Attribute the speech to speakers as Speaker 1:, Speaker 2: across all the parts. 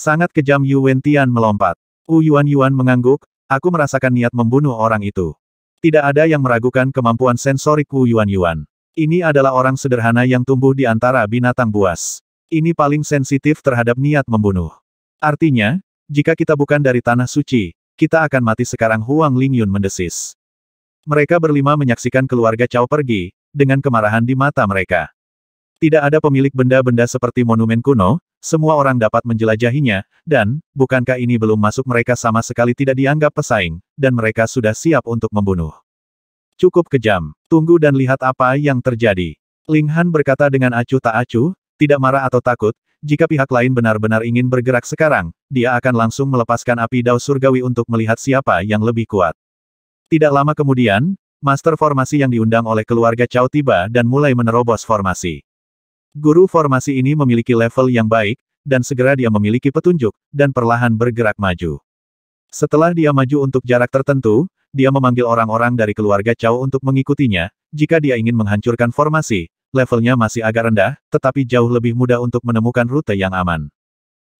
Speaker 1: Sangat kejam Yu Wentian melompat. U Yuan Yuan mengangguk, aku merasakan niat membunuh orang itu. Tidak ada yang meragukan kemampuan sensorik U Yuan Yuan. Ini adalah orang sederhana yang tumbuh di antara binatang buas. Ini paling sensitif terhadap niat membunuh. Artinya, jika kita bukan dari tanah suci, kita akan mati sekarang Huang Lingyun mendesis. Mereka berlima menyaksikan keluarga Cao pergi, dengan kemarahan di mata mereka. Tidak ada pemilik benda-benda seperti monumen kuno, semua orang dapat menjelajahinya, dan, bukankah ini belum masuk mereka sama sekali tidak dianggap pesaing, dan mereka sudah siap untuk membunuh. Cukup kejam, tunggu dan lihat apa yang terjadi. Ling Han berkata dengan acuh tak acuh, tidak marah atau takut, jika pihak lain benar-benar ingin bergerak sekarang, dia akan langsung melepaskan api dao surgawi untuk melihat siapa yang lebih kuat. Tidak lama kemudian, master formasi yang diundang oleh keluarga Cao tiba dan mulai menerobos formasi. Guru formasi ini memiliki level yang baik, dan segera dia memiliki petunjuk, dan perlahan bergerak maju. Setelah dia maju untuk jarak tertentu, dia memanggil orang-orang dari keluarga Cao untuk mengikutinya, jika dia ingin menghancurkan formasi, levelnya masih agak rendah, tetapi jauh lebih mudah untuk menemukan rute yang aman.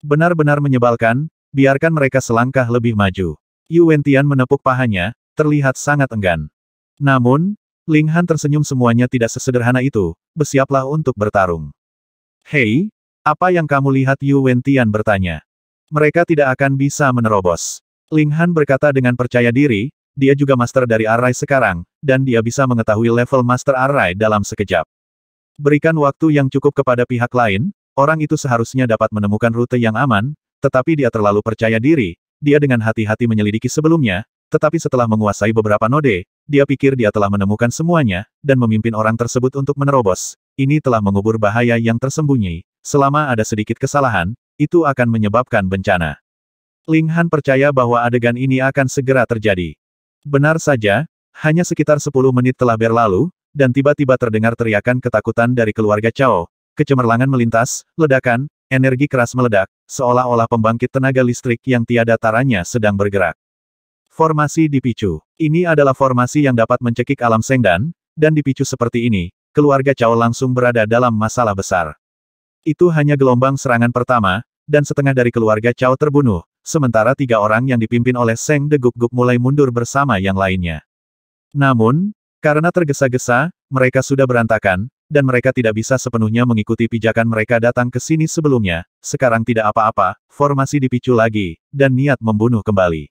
Speaker 1: Benar-benar menyebalkan, biarkan mereka selangkah lebih maju. Yuen Tian menepuk pahanya, terlihat sangat enggan. Namun, Ling Han tersenyum semuanya tidak sesederhana itu, bersiaplah untuk bertarung. Hei, apa yang kamu lihat Yu Wentian bertanya. Mereka tidak akan bisa menerobos. Ling Han berkata dengan percaya diri, dia juga master dari Arai sekarang, dan dia bisa mengetahui level master Arai dalam sekejap. Berikan waktu yang cukup kepada pihak lain, orang itu seharusnya dapat menemukan rute yang aman, tetapi dia terlalu percaya diri, dia dengan hati-hati menyelidiki sebelumnya, tetapi setelah menguasai beberapa node, dia pikir dia telah menemukan semuanya, dan memimpin orang tersebut untuk menerobos. Ini telah mengubur bahaya yang tersembunyi. Selama ada sedikit kesalahan, itu akan menyebabkan bencana. Ling Han percaya bahwa adegan ini akan segera terjadi. Benar saja, hanya sekitar 10 menit telah berlalu, dan tiba-tiba terdengar teriakan ketakutan dari keluarga Chao. Kecemerlangan melintas, ledakan, energi keras meledak, seolah-olah pembangkit tenaga listrik yang tiada taranya sedang bergerak. Formasi dipicu. Ini adalah formasi yang dapat mencekik alam sengdan, dan dipicu seperti ini, keluarga Chao langsung berada dalam masalah besar. Itu hanya gelombang serangan pertama, dan setengah dari keluarga Chao terbunuh, sementara tiga orang yang dipimpin oleh Seng De Guk Gup mulai mundur bersama yang lainnya. Namun, karena tergesa-gesa, mereka sudah berantakan, dan mereka tidak bisa sepenuhnya mengikuti pijakan mereka datang ke sini sebelumnya, sekarang tidak apa-apa, formasi dipicu lagi, dan niat membunuh kembali.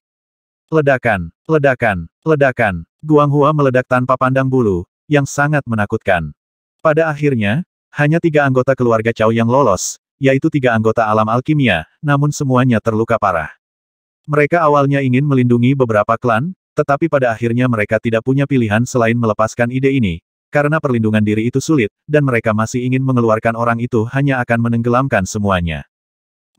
Speaker 1: Ledakan, ledakan, ledakan. Guanghua meledak tanpa pandang bulu, yang sangat menakutkan. Pada akhirnya, hanya tiga anggota keluarga Cao yang lolos, yaitu tiga anggota alam alkimia, namun semuanya terluka parah. Mereka awalnya ingin melindungi beberapa klan, tetapi pada akhirnya mereka tidak punya pilihan selain melepaskan ide ini, karena perlindungan diri itu sulit, dan mereka masih ingin mengeluarkan orang itu hanya akan menenggelamkan semuanya.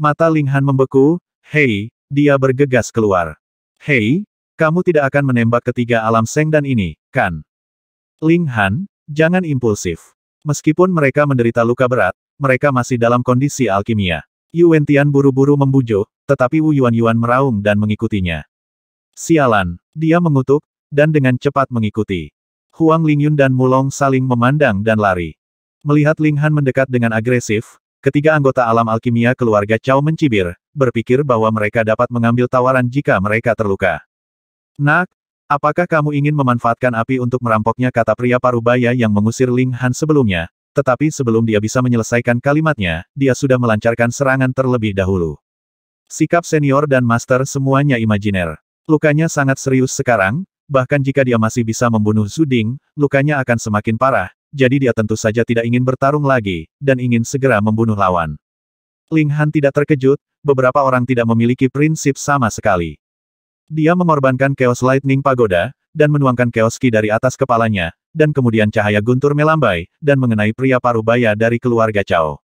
Speaker 1: Mata Linghan membeku, hei, dia bergegas keluar. Hei, kamu tidak akan menembak ketiga alam seng dan ini, kan? Ling Han, jangan impulsif. Meskipun mereka menderita luka berat, mereka masih dalam kondisi alkimia. Yuan Tian buru-buru membujuk, tetapi Wu Yuan Yuan meraung dan mengikutinya. Sialan, dia mengutuk, dan dengan cepat mengikuti. Huang Lingyun dan Mulong saling memandang dan lari. Melihat Ling Han mendekat dengan agresif, Ketiga anggota alam alkimia keluarga Chao mencibir, berpikir bahwa mereka dapat mengambil tawaran jika mereka terluka. Nak, apakah kamu ingin memanfaatkan api untuk merampoknya kata pria parubaya yang mengusir Ling Han sebelumnya, tetapi sebelum dia bisa menyelesaikan kalimatnya, dia sudah melancarkan serangan terlebih dahulu. Sikap senior dan master semuanya imajiner. Lukanya sangat serius sekarang, bahkan jika dia masih bisa membunuh Zuding, lukanya akan semakin parah, jadi dia tentu saja tidak ingin bertarung lagi, dan ingin segera membunuh lawan. Ling Han tidak terkejut, beberapa orang tidak memiliki prinsip sama sekali. Dia mengorbankan Chaos Lightning Pagoda, dan menuangkan Chaos Ki dari atas kepalanya, dan kemudian cahaya guntur melambai, dan mengenai pria parubaya dari keluarga Cao.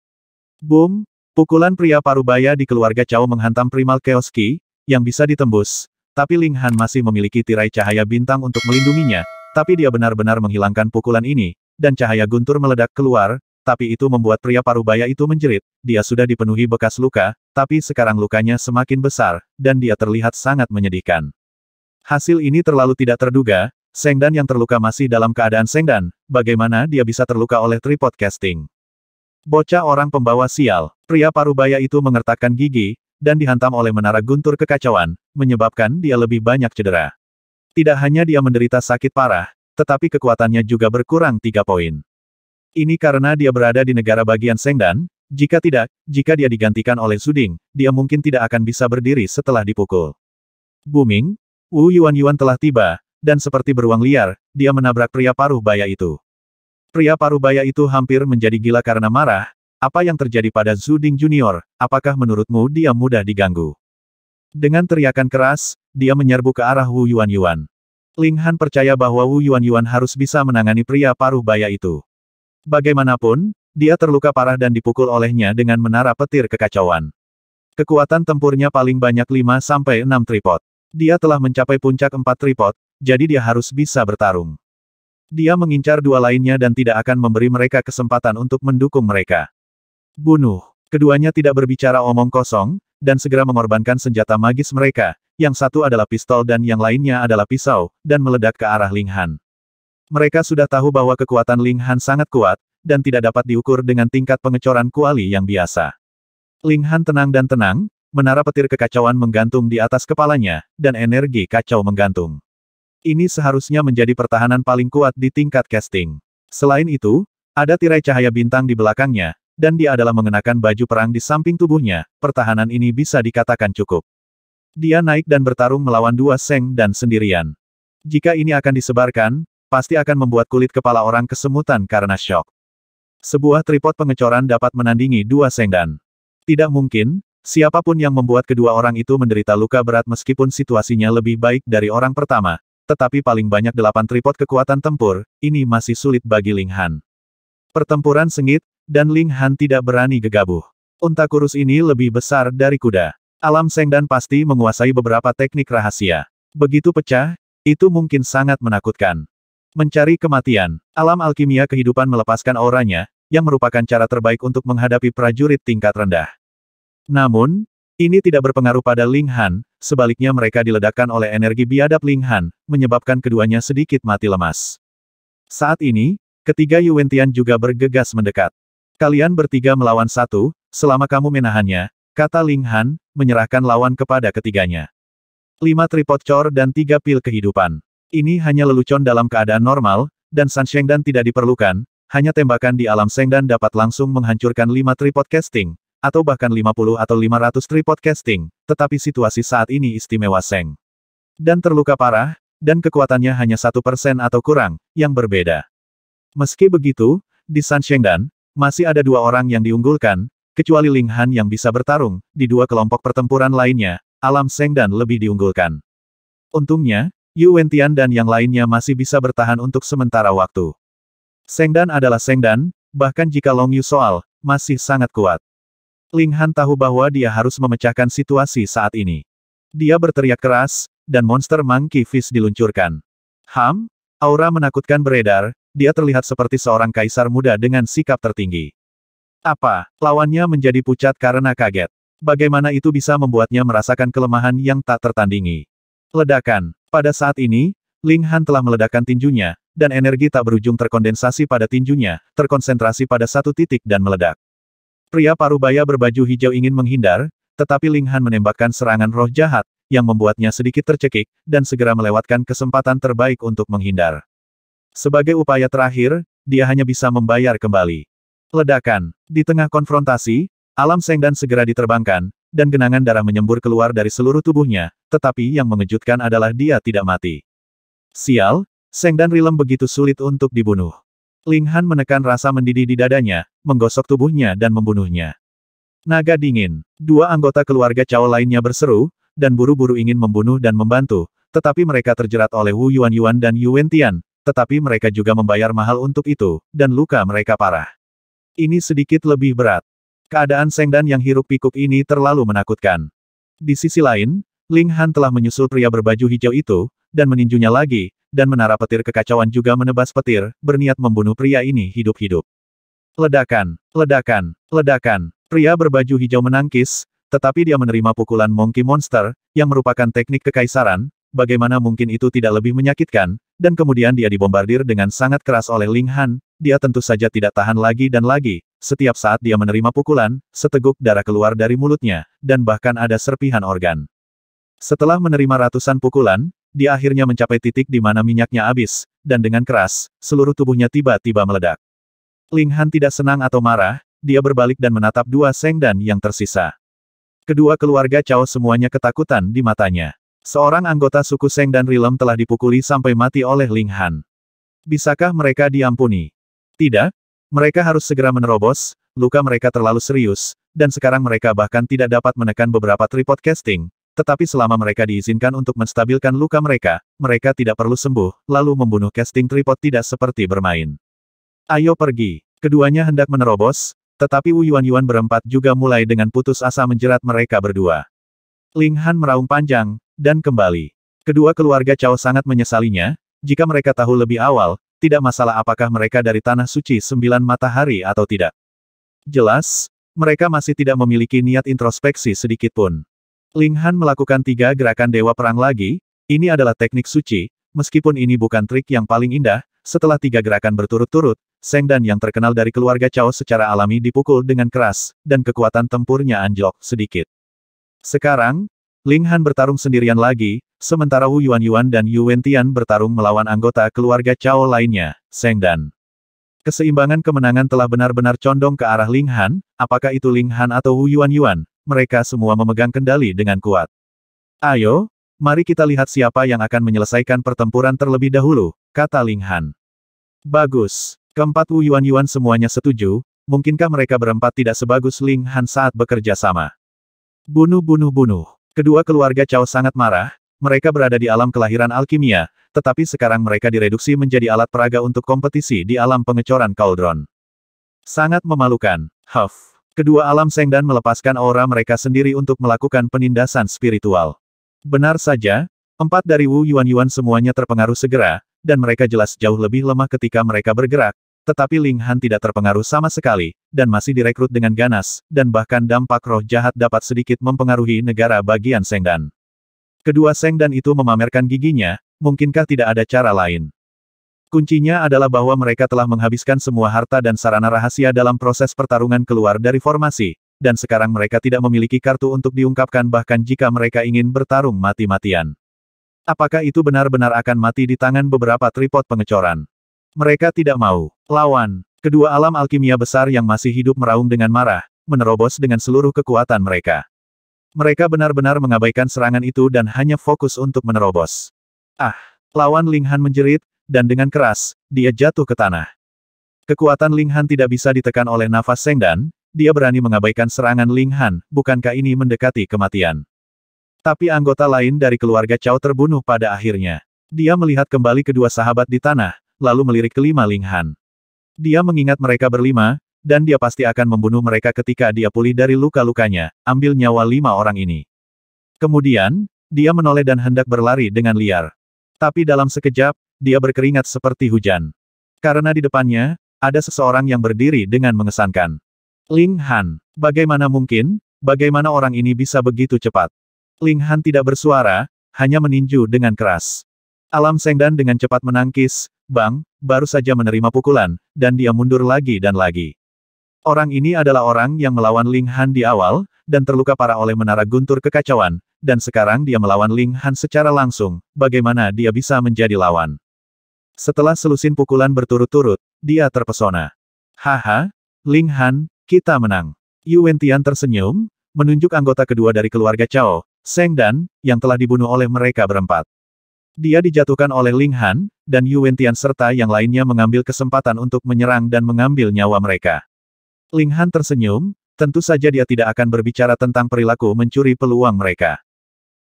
Speaker 1: Boom! Pukulan pria parubaya di keluarga Cao menghantam primal Chaos Ki, yang bisa ditembus, tapi Ling Han masih memiliki tirai cahaya bintang untuk melindunginya, tapi dia benar-benar menghilangkan pukulan ini, dan cahaya guntur meledak keluar, tapi itu membuat pria parubaya itu menjerit, dia sudah dipenuhi bekas luka, tapi sekarang lukanya semakin besar, dan dia terlihat sangat menyedihkan. Hasil ini terlalu tidak terduga, Sengdan yang terluka masih dalam keadaan Sengdan, bagaimana dia bisa terluka oleh tripod casting. Bocah orang pembawa sial, pria parubaya itu mengertakkan gigi, dan dihantam oleh menara guntur kekacauan, menyebabkan dia lebih banyak cedera. Tidak hanya dia menderita sakit parah, tetapi kekuatannya juga berkurang tiga poin. Ini karena dia berada di negara bagian Sengdan, jika tidak, jika dia digantikan oleh Suding, dia mungkin tidak akan bisa berdiri setelah dipukul. Booming, Wu Yuan Yuan telah tiba, dan seperti beruang liar, dia menabrak pria paruh baya itu. Pria paruh baya itu hampir menjadi gila karena marah, apa yang terjadi pada Zhu Junior, apakah menurutmu dia mudah diganggu? Dengan teriakan keras, dia menyerbu ke arah Wu Yuan Yuan. Ling Han percaya bahwa Wu Yuan Yuan harus bisa menangani pria paruh baya itu. Bagaimanapun, dia terluka parah dan dipukul olehnya dengan menara petir kekacauan. Kekuatan tempurnya paling banyak 5-6 tripod. Dia telah mencapai puncak 4 tripod, jadi dia harus bisa bertarung. Dia mengincar dua lainnya dan tidak akan memberi mereka kesempatan untuk mendukung mereka. Bunuh. Keduanya tidak berbicara omong kosong, dan segera mengorbankan senjata magis mereka, yang satu adalah pistol dan yang lainnya adalah pisau, dan meledak ke arah Ling Han. Mereka sudah tahu bahwa kekuatan Ling Han sangat kuat, dan tidak dapat diukur dengan tingkat pengecoran kuali yang biasa. Ling Han tenang dan tenang, menara petir kekacauan menggantung di atas kepalanya, dan energi kacau menggantung. Ini seharusnya menjadi pertahanan paling kuat di tingkat casting. Selain itu, ada tirai cahaya bintang di belakangnya, dan dia adalah mengenakan baju perang di samping tubuhnya, pertahanan ini bisa dikatakan cukup. Dia naik dan bertarung melawan dua seng dan sendirian. Jika ini akan disebarkan, pasti akan membuat kulit kepala orang kesemutan karena shock. Sebuah tripod pengecoran dapat menandingi dua seng dan. Tidak mungkin, siapapun yang membuat kedua orang itu menderita luka berat meskipun situasinya lebih baik dari orang pertama, tetapi paling banyak delapan tripod kekuatan tempur, ini masih sulit bagi Ling Han. Pertempuran sengit, dan Ling Han tidak berani gegabah. Unta kurus ini lebih besar dari kuda. Alam Sengdan pasti menguasai beberapa teknik rahasia. Begitu pecah, itu mungkin sangat menakutkan. Mencari kematian, alam alkimia kehidupan melepaskan auranya, yang merupakan cara terbaik untuk menghadapi prajurit tingkat rendah. Namun, ini tidak berpengaruh pada Ling Han, sebaliknya mereka diledakkan oleh energi biadab Ling Han, menyebabkan keduanya sedikit mati lemas. Saat ini, ketiga Yuwentian juga bergegas mendekat. Kalian bertiga melawan satu, selama kamu menahannya, Kata Ling Han, menyerahkan lawan kepada ketiganya. Lima tripod cor dan tiga pil kehidupan. Ini hanya lelucon dalam keadaan normal, dan San Shengdan tidak diperlukan, hanya tembakan di alam Shengdan dapat langsung menghancurkan lima tripod casting, atau bahkan lima puluh atau lima ratus tripod casting, tetapi situasi saat ini istimewa Seng. Dan terluka parah, dan kekuatannya hanya satu persen atau kurang, yang berbeda. Meski begitu, di San Shengdan, masih ada dua orang yang diunggulkan, Kecuali Ling Han yang bisa bertarung, di dua kelompok pertempuran lainnya, alam Seng dan lebih diunggulkan. Untungnya, Yu Wentian dan yang lainnya masih bisa bertahan untuk sementara waktu. Seng dan adalah Seng dan, bahkan jika Long Yu soal, masih sangat kuat. Ling Han tahu bahwa dia harus memecahkan situasi saat ini. Dia berteriak keras, dan monster Monkey Fish diluncurkan. Ham, aura menakutkan beredar, dia terlihat seperti seorang kaisar muda dengan sikap tertinggi. Apa? Lawannya menjadi pucat karena kaget. Bagaimana itu bisa membuatnya merasakan kelemahan yang tak tertandingi? Ledakan. Pada saat ini, Ling Han telah meledakkan tinjunya, dan energi tak berujung terkondensasi pada tinjunya, terkonsentrasi pada satu titik dan meledak. Pria parubaya berbaju hijau ingin menghindar, tetapi Ling Han menembakkan serangan roh jahat, yang membuatnya sedikit tercekik, dan segera melewatkan kesempatan terbaik untuk menghindar. Sebagai upaya terakhir, dia hanya bisa membayar kembali. Ledakan. Di tengah konfrontasi, alam Sengdan segera diterbangkan, dan genangan darah menyembur keluar dari seluruh tubuhnya, tetapi yang mengejutkan adalah dia tidak mati. Sial, Sengdan Rilem begitu sulit untuk dibunuh. Ling Han menekan rasa mendidih di dadanya, menggosok tubuhnya dan membunuhnya. Naga dingin. Dua anggota keluarga Cao lainnya berseru, dan buru-buru ingin membunuh dan membantu, tetapi mereka terjerat oleh Wu Yuan Yuan dan Yu Tian, tetapi mereka juga membayar mahal untuk itu, dan luka mereka parah. Ini sedikit lebih berat. Keadaan Sengdan yang hirup pikuk ini terlalu menakutkan. Di sisi lain, Ling Han telah menyusul pria berbaju hijau itu, dan meninjunya lagi, dan menara petir kekacauan juga menebas petir, berniat membunuh pria ini hidup-hidup. Ledakan, ledakan, ledakan. Pria berbaju hijau menangkis, tetapi dia menerima pukulan Monkey Monster, yang merupakan teknik kekaisaran, bagaimana mungkin itu tidak lebih menyakitkan, dan kemudian dia dibombardir dengan sangat keras oleh Ling Han, dia tentu saja tidak tahan lagi dan lagi, setiap saat dia menerima pukulan, seteguk darah keluar dari mulutnya, dan bahkan ada serpihan organ. Setelah menerima ratusan pukulan, dia akhirnya mencapai titik di mana minyaknya habis, dan dengan keras, seluruh tubuhnya tiba-tiba meledak. Ling Han tidak senang atau marah, dia berbalik dan menatap dua Seng Dan yang tersisa. Kedua keluarga Cao semuanya ketakutan di matanya. Seorang anggota suku Seng dan Rilem telah dipukuli sampai mati oleh Ling Han. Bisakah mereka diampuni? Tidak. Mereka harus segera menerobos, luka mereka terlalu serius, dan sekarang mereka bahkan tidak dapat menekan beberapa tripod casting, tetapi selama mereka diizinkan untuk menstabilkan luka mereka, mereka tidak perlu sembuh, lalu membunuh casting tripod tidak seperti bermain. Ayo pergi. Keduanya hendak menerobos, tetapi Wu Yuan Yuan berempat juga mulai dengan putus asa menjerat mereka berdua. Ling Han meraung panjang, dan kembali. Kedua keluarga Cao sangat menyesalinya, jika mereka tahu lebih awal, tidak masalah apakah mereka dari Tanah Suci Sembilan Matahari atau tidak. Jelas, mereka masih tidak memiliki niat introspeksi sedikitpun. Ling Han melakukan tiga gerakan Dewa Perang lagi, ini adalah teknik suci, meskipun ini bukan trik yang paling indah, setelah tiga gerakan berturut-turut, Seng Dan yang terkenal dari keluarga Cao secara alami dipukul dengan keras, dan kekuatan tempurnya anjlok sedikit. Sekarang, Ling Han bertarung sendirian lagi, sementara Wu Yuan Yuan dan Yu Wentian bertarung melawan anggota keluarga Cao lainnya, Seng Dan. Keseimbangan kemenangan telah benar-benar condong ke arah Ling Han, apakah itu Ling Han atau Wu Yuan Yuan, mereka semua memegang kendali dengan kuat. Ayo, mari kita lihat siapa yang akan menyelesaikan pertempuran terlebih dahulu, kata Ling Han. Bagus, keempat Wu Yuan Yuan semuanya setuju, mungkinkah mereka berempat tidak sebagus Ling Han saat bekerja sama? Bunuh bunuh bunuh. Kedua keluarga Cao sangat marah, mereka berada di alam kelahiran alkimia, tetapi sekarang mereka direduksi menjadi alat peraga untuk kompetisi di alam pengecoran Cauldron. Sangat memalukan. Huff. Kedua alam Sengdan melepaskan aura mereka sendiri untuk melakukan penindasan spiritual. Benar saja, empat dari Wu Yuan Yuan semuanya terpengaruh segera, dan mereka jelas jauh lebih lemah ketika mereka bergerak, tetapi Ling Han tidak terpengaruh sama sekali, dan masih direkrut dengan ganas, dan bahkan dampak roh jahat dapat sedikit mempengaruhi negara bagian Sengdan. Kedua Sengdan itu memamerkan giginya, mungkinkah tidak ada cara lain? Kuncinya adalah bahwa mereka telah menghabiskan semua harta dan sarana rahasia dalam proses pertarungan keluar dari formasi, dan sekarang mereka tidak memiliki kartu untuk diungkapkan bahkan jika mereka ingin bertarung mati-matian. Apakah itu benar-benar akan mati di tangan beberapa tripod pengecoran? Mereka tidak mau. Lawan. Kedua alam alkimia besar yang masih hidup meraung dengan marah, menerobos dengan seluruh kekuatan mereka. Mereka benar-benar mengabaikan serangan itu dan hanya fokus untuk menerobos. Ah! Lawan Linghan menjerit, dan dengan keras, dia jatuh ke tanah. Kekuatan Linghan tidak bisa ditekan oleh nafas Sengdan, dia berani mengabaikan serangan Linghan, bukankah ini mendekati kematian? Tapi anggota lain dari keluarga Chow terbunuh pada akhirnya. Dia melihat kembali kedua sahabat di tanah, lalu melirik kelima Linghan. Dia mengingat mereka berlima, dan dia pasti akan membunuh mereka ketika dia pulih dari luka-lukanya, ambil nyawa lima orang ini. Kemudian, dia menoleh dan hendak berlari dengan liar. Tapi dalam sekejap, dia berkeringat seperti hujan. Karena di depannya, ada seseorang yang berdiri dengan mengesankan. Ling Han, bagaimana mungkin, bagaimana orang ini bisa begitu cepat? Ling Han tidak bersuara, hanya meninju dengan keras. Alam Sengdan dengan cepat menangkis, Bang, baru saja menerima pukulan, dan dia mundur lagi dan lagi. Orang ini adalah orang yang melawan Ling Han di awal, dan terluka parah oleh menara guntur kekacauan, dan sekarang dia melawan Ling Han secara langsung, bagaimana dia bisa menjadi lawan. Setelah selusin pukulan berturut-turut, dia terpesona. Haha, Ling Han, kita menang. Yu Wentian tersenyum, menunjuk anggota kedua dari keluarga Cao, Seng dan, yang telah dibunuh oleh mereka berempat. Dia dijatuhkan oleh Ling Han, dan Yuan Tian serta yang lainnya mengambil kesempatan untuk menyerang dan mengambil nyawa mereka. Ling Han tersenyum, tentu saja dia tidak akan berbicara tentang perilaku mencuri peluang mereka.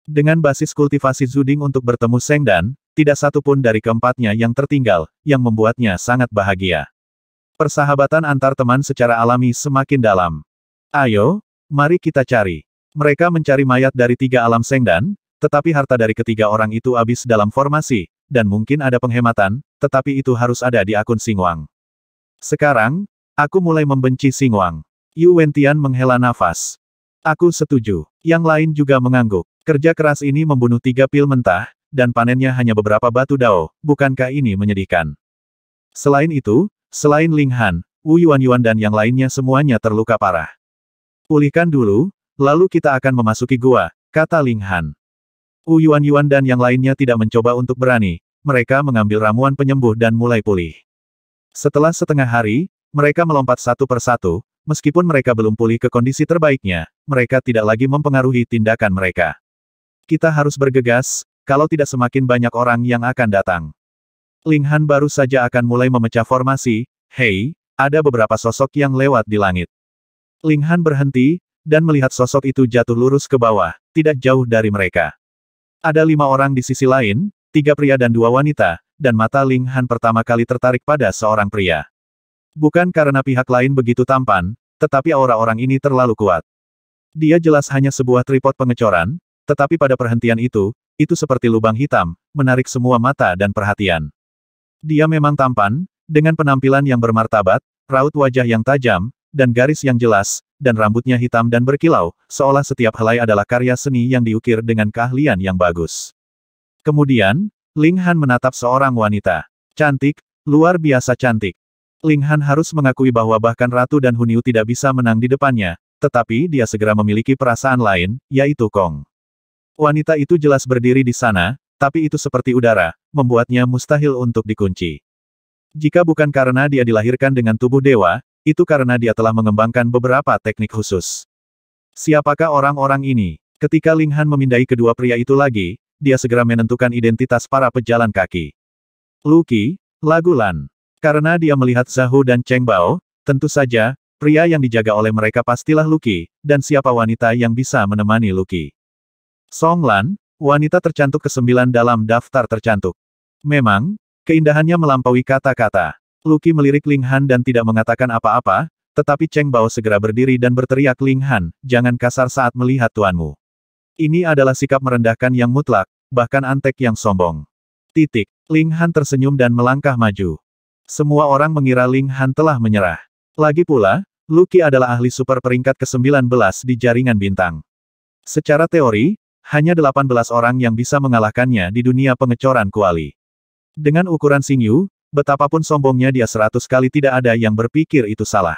Speaker 1: Dengan basis kultivasi Zuding untuk bertemu Seng Dan, tidak satu pun dari keempatnya yang tertinggal, yang membuatnya sangat bahagia. Persahabatan antar teman secara alami semakin dalam. Ayo, mari kita cari. Mereka mencari mayat dari tiga alam Seng Dan, tetapi harta dari ketiga orang itu habis dalam formasi, dan mungkin ada penghematan, tetapi itu harus ada di akun Singwang. Sekarang, aku mulai membenci Singwang. Yu Wentian menghela nafas. Aku setuju. Yang lain juga mengangguk. Kerja keras ini membunuh tiga pil mentah, dan panennya hanya beberapa batu dao, bukankah ini menyedihkan? Selain itu, selain Ling Han, Wu Yuan Yuan dan yang lainnya semuanya terluka parah. Pulihkan dulu, lalu kita akan memasuki gua, kata Ling Han. Wu Yuan Yuan dan yang lainnya tidak mencoba untuk berani, mereka mengambil ramuan penyembuh dan mulai pulih. Setelah setengah hari, mereka melompat satu persatu, meskipun mereka belum pulih ke kondisi terbaiknya, mereka tidak lagi mempengaruhi tindakan mereka. Kita harus bergegas, kalau tidak semakin banyak orang yang akan datang. Ling Han baru saja akan mulai memecah formasi, hei, ada beberapa sosok yang lewat di langit. Ling Han berhenti, dan melihat sosok itu jatuh lurus ke bawah, tidak jauh dari mereka. Ada lima orang di sisi lain, tiga pria dan dua wanita, dan mata Ling Han pertama kali tertarik pada seorang pria. Bukan karena pihak lain begitu tampan, tetapi aura orang ini terlalu kuat. Dia jelas hanya sebuah tripod pengecoran, tetapi pada perhentian itu, itu seperti lubang hitam, menarik semua mata dan perhatian. Dia memang tampan, dengan penampilan yang bermartabat, raut wajah yang tajam, dan garis yang jelas, dan rambutnya hitam dan berkilau, seolah setiap helai adalah karya seni yang diukir dengan keahlian yang bagus. Kemudian, Ling Han menatap seorang wanita. Cantik, luar biasa cantik. Ling Han harus mengakui bahwa bahkan Ratu dan Huniu tidak bisa menang di depannya, tetapi dia segera memiliki perasaan lain, yaitu Kong. Wanita itu jelas berdiri di sana, tapi itu seperti udara, membuatnya mustahil untuk dikunci. Jika bukan karena dia dilahirkan dengan tubuh dewa, itu karena dia telah mengembangkan beberapa teknik khusus. Siapakah orang-orang ini? Ketika Ling Han memindai kedua pria itu lagi, dia segera menentukan identitas para pejalan kaki. Luki, Lagulan. Karena dia melihat Zahu dan Cheng Bao, tentu saja, Pria yang dijaga oleh mereka pastilah Luki, dan siapa wanita yang bisa menemani Luki. Song Lan, wanita tercantik kesembilan dalam daftar tercantik. Memang, keindahannya melampaui kata-kata. Luki melirik Ling Han dan tidak mengatakan apa-apa, tetapi Cheng Bao segera berdiri dan berteriak Ling Han, jangan kasar saat melihat tuanmu. Ini adalah sikap merendahkan yang mutlak, bahkan antek yang sombong. Titik. Ling Han tersenyum dan melangkah maju. Semua orang mengira Ling Han telah menyerah. Lagi pula, Luki adalah ahli super peringkat ke-19 di jaringan bintang. Secara teori, hanya 18 orang yang bisa mengalahkannya di dunia pengecoran kuali. Dengan ukuran Xing Betapapun sombongnya dia seratus kali tidak ada yang berpikir itu salah.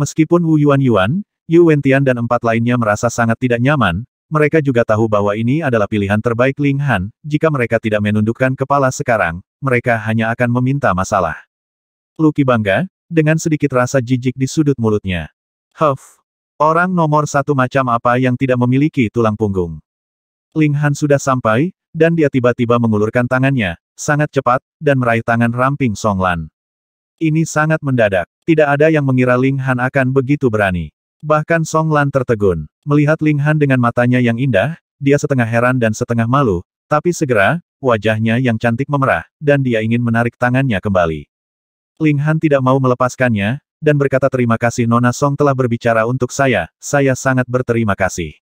Speaker 1: Meskipun Wu Yuan Yuan, Yu Wentian dan empat lainnya merasa sangat tidak nyaman, mereka juga tahu bahwa ini adalah pilihan terbaik Ling Han, jika mereka tidak menundukkan kepala sekarang, mereka hanya akan meminta masalah. Luki bangga, dengan sedikit rasa jijik di sudut mulutnya. Huff! Orang nomor satu macam apa yang tidak memiliki tulang punggung. Ling Han sudah sampai, dan dia tiba-tiba mengulurkan tangannya, sangat cepat, dan meraih tangan ramping Song Lan. Ini sangat mendadak. Tidak ada yang mengira Ling Han akan begitu berani. Bahkan Song Lan tertegun. Melihat Ling Han dengan matanya yang indah, dia setengah heran dan setengah malu, tapi segera, wajahnya yang cantik memerah, dan dia ingin menarik tangannya kembali. Ling Han tidak mau melepaskannya, dan berkata terima kasih Nona Song telah berbicara untuk saya, saya sangat berterima kasih.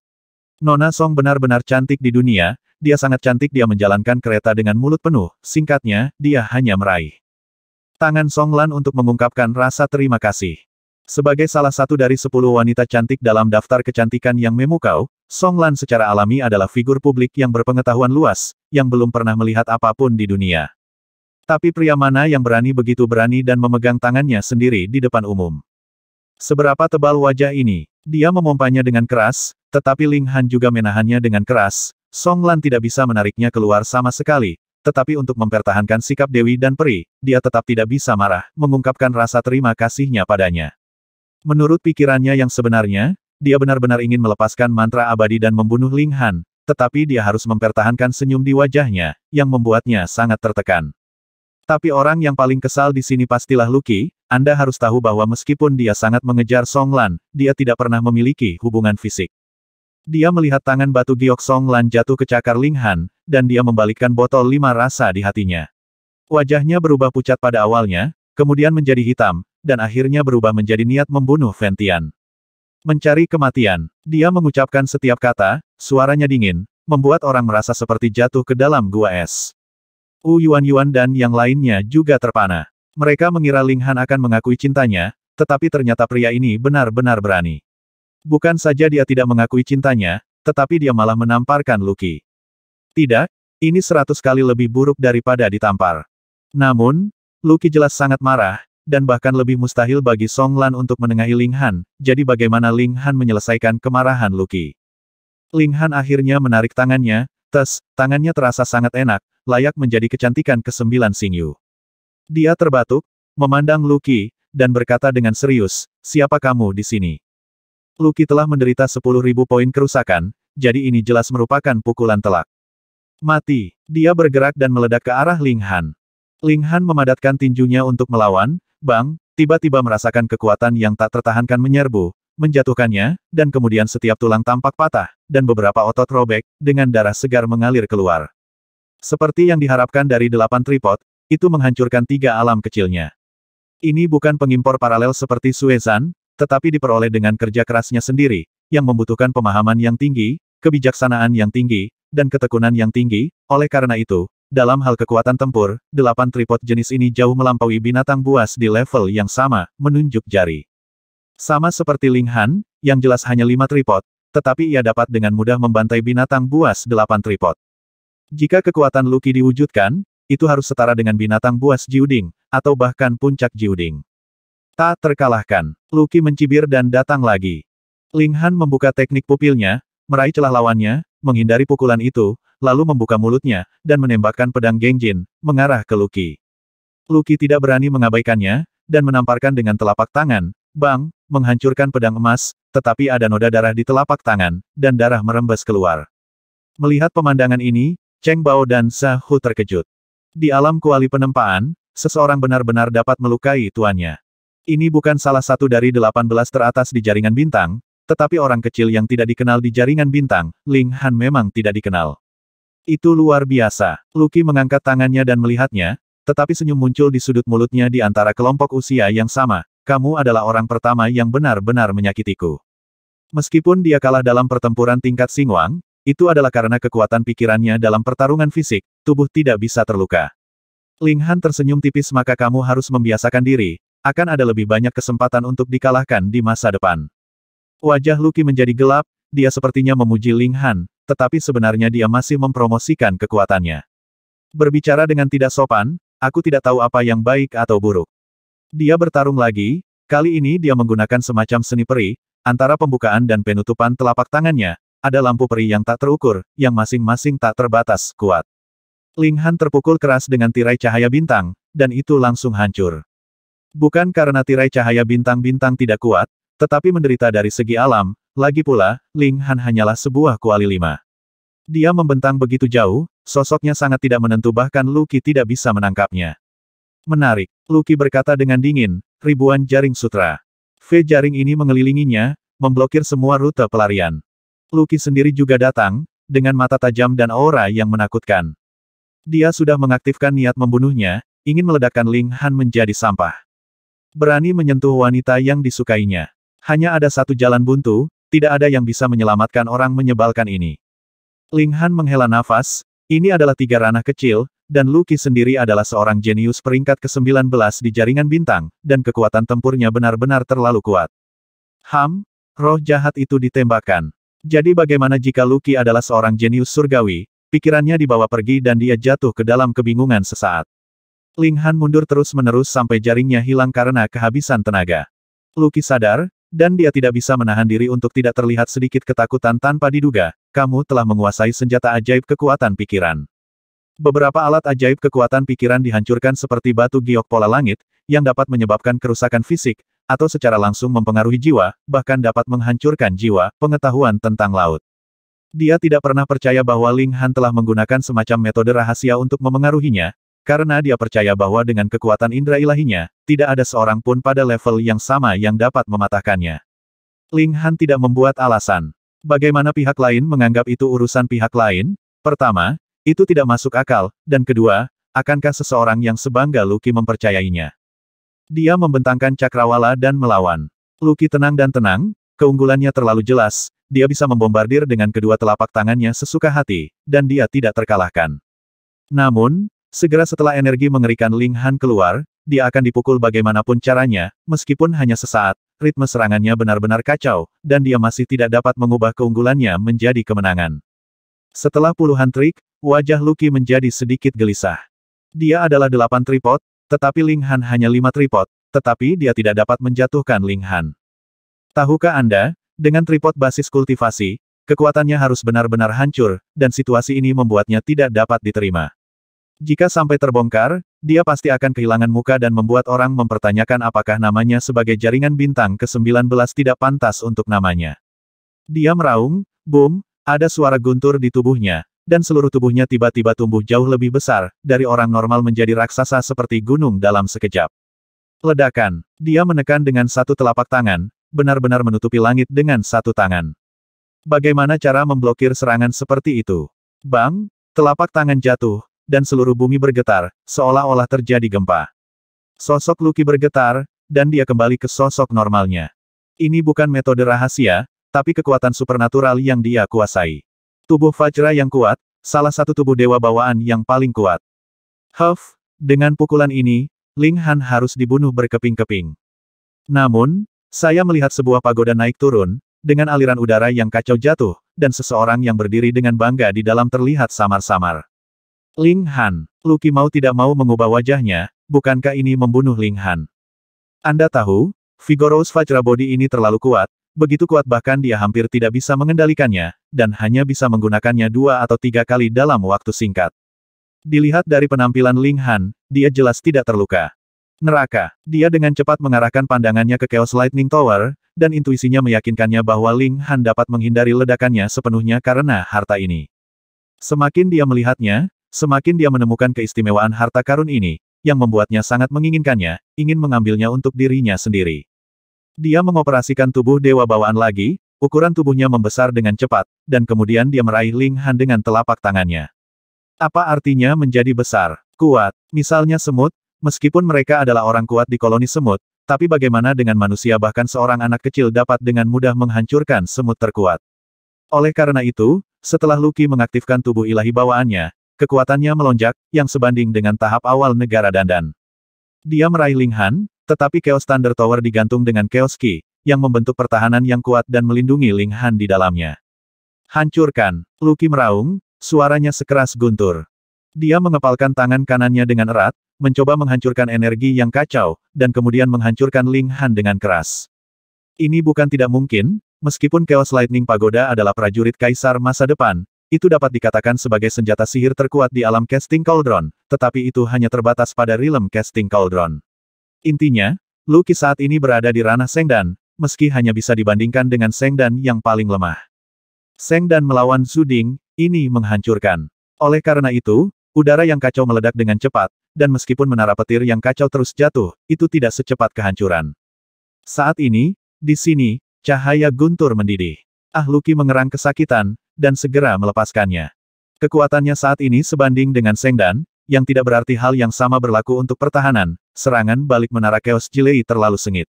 Speaker 1: Nona Song benar-benar cantik di dunia, dia sangat cantik dia menjalankan kereta dengan mulut penuh, singkatnya, dia hanya meraih. Tangan Song Lan untuk mengungkapkan rasa terima kasih. Sebagai salah satu dari sepuluh wanita cantik dalam daftar kecantikan yang memukau, Song Lan secara alami adalah figur publik yang berpengetahuan luas, yang belum pernah melihat apapun di dunia. Tapi pria mana yang berani begitu berani dan memegang tangannya sendiri di depan umum. Seberapa tebal wajah ini? Dia memompanya dengan keras, tetapi Ling Han juga menahannya dengan keras. Song Lan tidak bisa menariknya keluar sama sekali, tetapi untuk mempertahankan sikap Dewi dan Peri, dia tetap tidak bisa marah, mengungkapkan rasa terima kasihnya padanya. Menurut pikirannya yang sebenarnya, dia benar-benar ingin melepaskan mantra abadi dan membunuh Ling Han, tetapi dia harus mempertahankan senyum di wajahnya, yang membuatnya sangat tertekan. Tapi orang yang paling kesal di sini pastilah Lucky, Anda harus tahu bahwa meskipun dia sangat mengejar Song Lan, dia tidak pernah memiliki hubungan fisik. Dia melihat tangan batu giok Song Lan jatuh ke cakar Ling dan dia membalikkan botol lima rasa di hatinya. Wajahnya berubah pucat pada awalnya, kemudian menjadi hitam, dan akhirnya berubah menjadi niat membunuh Ventian. Mencari kematian, dia mengucapkan setiap kata, suaranya dingin, membuat orang merasa seperti jatuh ke dalam gua es. U Yuan Yuan dan yang lainnya juga terpana. Mereka mengira Ling Han akan mengakui cintanya, tetapi ternyata pria ini benar-benar berani. Bukan saja dia tidak mengakui cintanya, tetapi dia malah menamparkan Luki. Tidak, ini seratus kali lebih buruk daripada ditampar. Namun, Luki jelas sangat marah, dan bahkan lebih mustahil bagi Song Lan untuk menengahi Ling Han, jadi bagaimana Ling Han menyelesaikan kemarahan Luki. Ling Han akhirnya menarik tangannya, Tes, tangannya terasa sangat enak, layak menjadi kecantikan kesembilan Xingyu. Dia terbatuk, memandang Luki, dan berkata dengan serius, siapa kamu di sini? Luki telah menderita sepuluh ribu poin kerusakan, jadi ini jelas merupakan pukulan telak. Mati, dia bergerak dan meledak ke arah Ling Han. Ling Han memadatkan tinjunya untuk melawan, Bang, tiba-tiba merasakan kekuatan yang tak tertahankan menyerbu, menjatuhkannya, dan kemudian setiap tulang tampak patah, dan beberapa otot robek, dengan darah segar mengalir keluar. Seperti yang diharapkan dari delapan tripod, itu menghancurkan tiga alam kecilnya. Ini bukan pengimpor paralel seperti Suezan, tetapi diperoleh dengan kerja kerasnya sendiri, yang membutuhkan pemahaman yang tinggi, kebijaksanaan yang tinggi, dan ketekunan yang tinggi, oleh karena itu, dalam hal kekuatan tempur, delapan tripod jenis ini jauh melampaui binatang buas di level yang sama, menunjuk jari. Sama seperti Ling Han, yang jelas hanya lima tripod, tetapi ia dapat dengan mudah membantai binatang buas delapan tripod. Jika kekuatan Luki diwujudkan, itu harus setara dengan binatang buas Jiuding, atau bahkan puncak Jiuding. Tak terkalahkan, Luki mencibir dan datang lagi. Ling Han membuka teknik pupilnya, meraih celah lawannya, menghindari pukulan itu, lalu membuka mulutnya, dan menembakkan pedang Gengjin, mengarah ke Luki. Luki tidak berani mengabaikannya, dan menamparkan dengan telapak tangan, bang, menghancurkan pedang emas, tetapi ada noda darah di telapak tangan, dan darah merembes keluar. Melihat pemandangan ini, Cheng Bao dan Hu terkejut. Di alam kuali penempaan, seseorang benar-benar dapat melukai tuannya. Ini bukan salah satu dari delapan belas teratas di jaringan bintang, tetapi orang kecil yang tidak dikenal di jaringan bintang, Ling Han memang tidak dikenal. Itu luar biasa. Luki mengangkat tangannya dan melihatnya, tetapi senyum muncul di sudut mulutnya di antara kelompok usia yang sama, kamu adalah orang pertama yang benar-benar menyakitiku. Meskipun dia kalah dalam pertempuran tingkat Singwang, itu adalah karena kekuatan pikirannya dalam pertarungan fisik, tubuh tidak bisa terluka. Ling Han tersenyum tipis maka kamu harus membiasakan diri, akan ada lebih banyak kesempatan untuk dikalahkan di masa depan. Wajah Luki menjadi gelap, dia sepertinya memuji Ling Han, tetapi sebenarnya dia masih mempromosikan kekuatannya. Berbicara dengan tidak sopan, aku tidak tahu apa yang baik atau buruk. Dia bertarung lagi, kali ini dia menggunakan semacam seni peri, antara pembukaan dan penutupan telapak tangannya, ada lampu peri yang tak terukur, yang masing-masing tak terbatas, kuat. Ling Han terpukul keras dengan tirai cahaya bintang, dan itu langsung hancur. Bukan karena tirai cahaya bintang-bintang tidak kuat, tetapi menderita dari segi alam, lagi pula, Ling Han hanyalah sebuah kuali lima. Dia membentang begitu jauh, sosoknya sangat tidak menentu bahkan Luki tidak bisa menangkapnya. Menarik, Luki berkata dengan dingin, ribuan jaring sutra. V-jaring ini mengelilinginya, memblokir semua rute pelarian. Luki sendiri juga datang, dengan mata tajam dan aura yang menakutkan. Dia sudah mengaktifkan niat membunuhnya, ingin meledakkan Ling Han menjadi sampah. Berani menyentuh wanita yang disukainya. Hanya ada satu jalan buntu, tidak ada yang bisa menyelamatkan orang menyebalkan ini. Ling Han menghela nafas, ini adalah tiga ranah kecil, dan Luki sendiri adalah seorang jenius peringkat ke-19 di jaringan bintang, dan kekuatan tempurnya benar-benar terlalu kuat. Ham, roh jahat itu ditembakkan. Jadi bagaimana jika Luki adalah seorang jenius surgawi, pikirannya dibawa pergi dan dia jatuh ke dalam kebingungan sesaat. Ling Han mundur terus-menerus sampai jaringnya hilang karena kehabisan tenaga. Luki sadar, dan dia tidak bisa menahan diri untuk tidak terlihat sedikit ketakutan tanpa diduga, kamu telah menguasai senjata ajaib kekuatan pikiran. Beberapa alat ajaib kekuatan pikiran dihancurkan seperti batu giok pola langit, yang dapat menyebabkan kerusakan fisik, atau secara langsung mempengaruhi jiwa, bahkan dapat menghancurkan jiwa, pengetahuan tentang laut. Dia tidak pernah percaya bahwa Ling Han telah menggunakan semacam metode rahasia untuk memengaruhinya, karena dia percaya bahwa dengan kekuatan indera ilahinya, tidak ada seorang pun pada level yang sama yang dapat mematahkannya. Ling Han tidak membuat alasan. Bagaimana pihak lain menganggap itu urusan pihak lain? Pertama, itu tidak masuk akal, dan kedua, akankah seseorang yang sebangga Luki mempercayainya? Dia membentangkan cakrawala dan melawan. Luki tenang dan tenang, keunggulannya terlalu jelas, dia bisa membombardir dengan kedua telapak tangannya sesuka hati, dan dia tidak terkalahkan. Namun, segera setelah energi mengerikan Ling Han keluar, dia akan dipukul bagaimanapun caranya, meskipun hanya sesaat, ritme serangannya benar-benar kacau, dan dia masih tidak dapat mengubah keunggulannya menjadi kemenangan. Setelah puluhan trik, Wajah Luki menjadi sedikit gelisah. Dia adalah delapan tripod, tetapi Ling Han hanya lima tripod, tetapi dia tidak dapat menjatuhkan Ling Han. Tahukah Anda, dengan tripod basis kultivasi, kekuatannya harus benar-benar hancur, dan situasi ini membuatnya tidak dapat diterima. Jika sampai terbongkar, dia pasti akan kehilangan muka dan membuat orang mempertanyakan apakah namanya sebagai jaringan bintang ke-19 tidak pantas untuk namanya. Dia meraung, boom, ada suara guntur di tubuhnya, dan seluruh tubuhnya tiba-tiba tumbuh jauh lebih besar, dari orang normal menjadi raksasa seperti gunung dalam sekejap. Ledakan. Dia menekan dengan satu telapak tangan, benar-benar menutupi langit dengan satu tangan. Bagaimana cara memblokir serangan seperti itu? Bang, telapak tangan jatuh, dan seluruh bumi bergetar, seolah-olah terjadi gempa. Sosok Luki bergetar, dan dia kembali ke sosok normalnya. Ini bukan metode rahasia, tapi kekuatan supernatural yang dia kuasai. Tubuh Fajra yang kuat, salah satu tubuh dewa bawaan yang paling kuat. Huff, dengan pukulan ini, Ling Han harus dibunuh berkeping-keping. Namun, saya melihat sebuah pagoda naik turun, dengan aliran udara yang kacau jatuh, dan seseorang yang berdiri dengan bangga di dalam terlihat samar-samar. Ling Han, Luki mau tidak mau mengubah wajahnya, bukankah ini membunuh Ling Han? Anda tahu, Vigorous Fajra Body ini terlalu kuat, begitu kuat bahkan dia hampir tidak bisa mengendalikannya, dan hanya bisa menggunakannya dua atau tiga kali dalam waktu singkat. Dilihat dari penampilan Ling Han, dia jelas tidak terluka. Neraka, dia dengan cepat mengarahkan pandangannya ke Chaos Lightning Tower, dan intuisinya meyakinkannya bahwa Ling Han dapat menghindari ledakannya sepenuhnya karena harta ini. Semakin dia melihatnya, semakin dia menemukan keistimewaan harta karun ini, yang membuatnya sangat menginginkannya, ingin mengambilnya untuk dirinya sendiri. Dia mengoperasikan tubuh dewa bawaan lagi, ukuran tubuhnya membesar dengan cepat, dan kemudian dia meraih Ling Han dengan telapak tangannya. Apa artinya menjadi besar, kuat? Misalnya semut, meskipun mereka adalah orang kuat di koloni semut, tapi bagaimana dengan manusia bahkan seorang anak kecil dapat dengan mudah menghancurkan semut terkuat. Oleh karena itu, setelah Luki mengaktifkan tubuh ilahi bawaannya, kekuatannya melonjak, yang sebanding dengan tahap awal negara dandan. Dia meraih Ling Han, tetapi Chaos Thunder Tower digantung dengan Chaos Key, yang membentuk pertahanan yang kuat dan melindungi Ling Han di dalamnya. Hancurkan, Luki meraung, suaranya sekeras guntur. Dia mengepalkan tangan kanannya dengan erat, mencoba menghancurkan energi yang kacau, dan kemudian menghancurkan Ling Han dengan keras. Ini bukan tidak mungkin, meskipun Chaos Lightning Pagoda adalah prajurit kaisar masa depan, itu dapat dikatakan sebagai senjata sihir terkuat di alam casting cauldron, tetapi itu hanya terbatas pada realm casting cauldron. Intinya, Luki saat ini berada di ranah Sengdan, meski hanya bisa dibandingkan dengan Sengdan yang paling lemah. Sengdan melawan Zuding, ini menghancurkan. Oleh karena itu, udara yang kacau meledak dengan cepat, dan meskipun menara petir yang kacau terus jatuh, itu tidak secepat kehancuran. Saat ini, di sini, cahaya guntur mendidih. Ah Luki mengerang kesakitan, dan segera melepaskannya. Kekuatannya saat ini sebanding dengan Sengdan, yang tidak berarti hal yang sama berlaku untuk pertahanan, serangan balik menara Chaos Jilei terlalu sengit.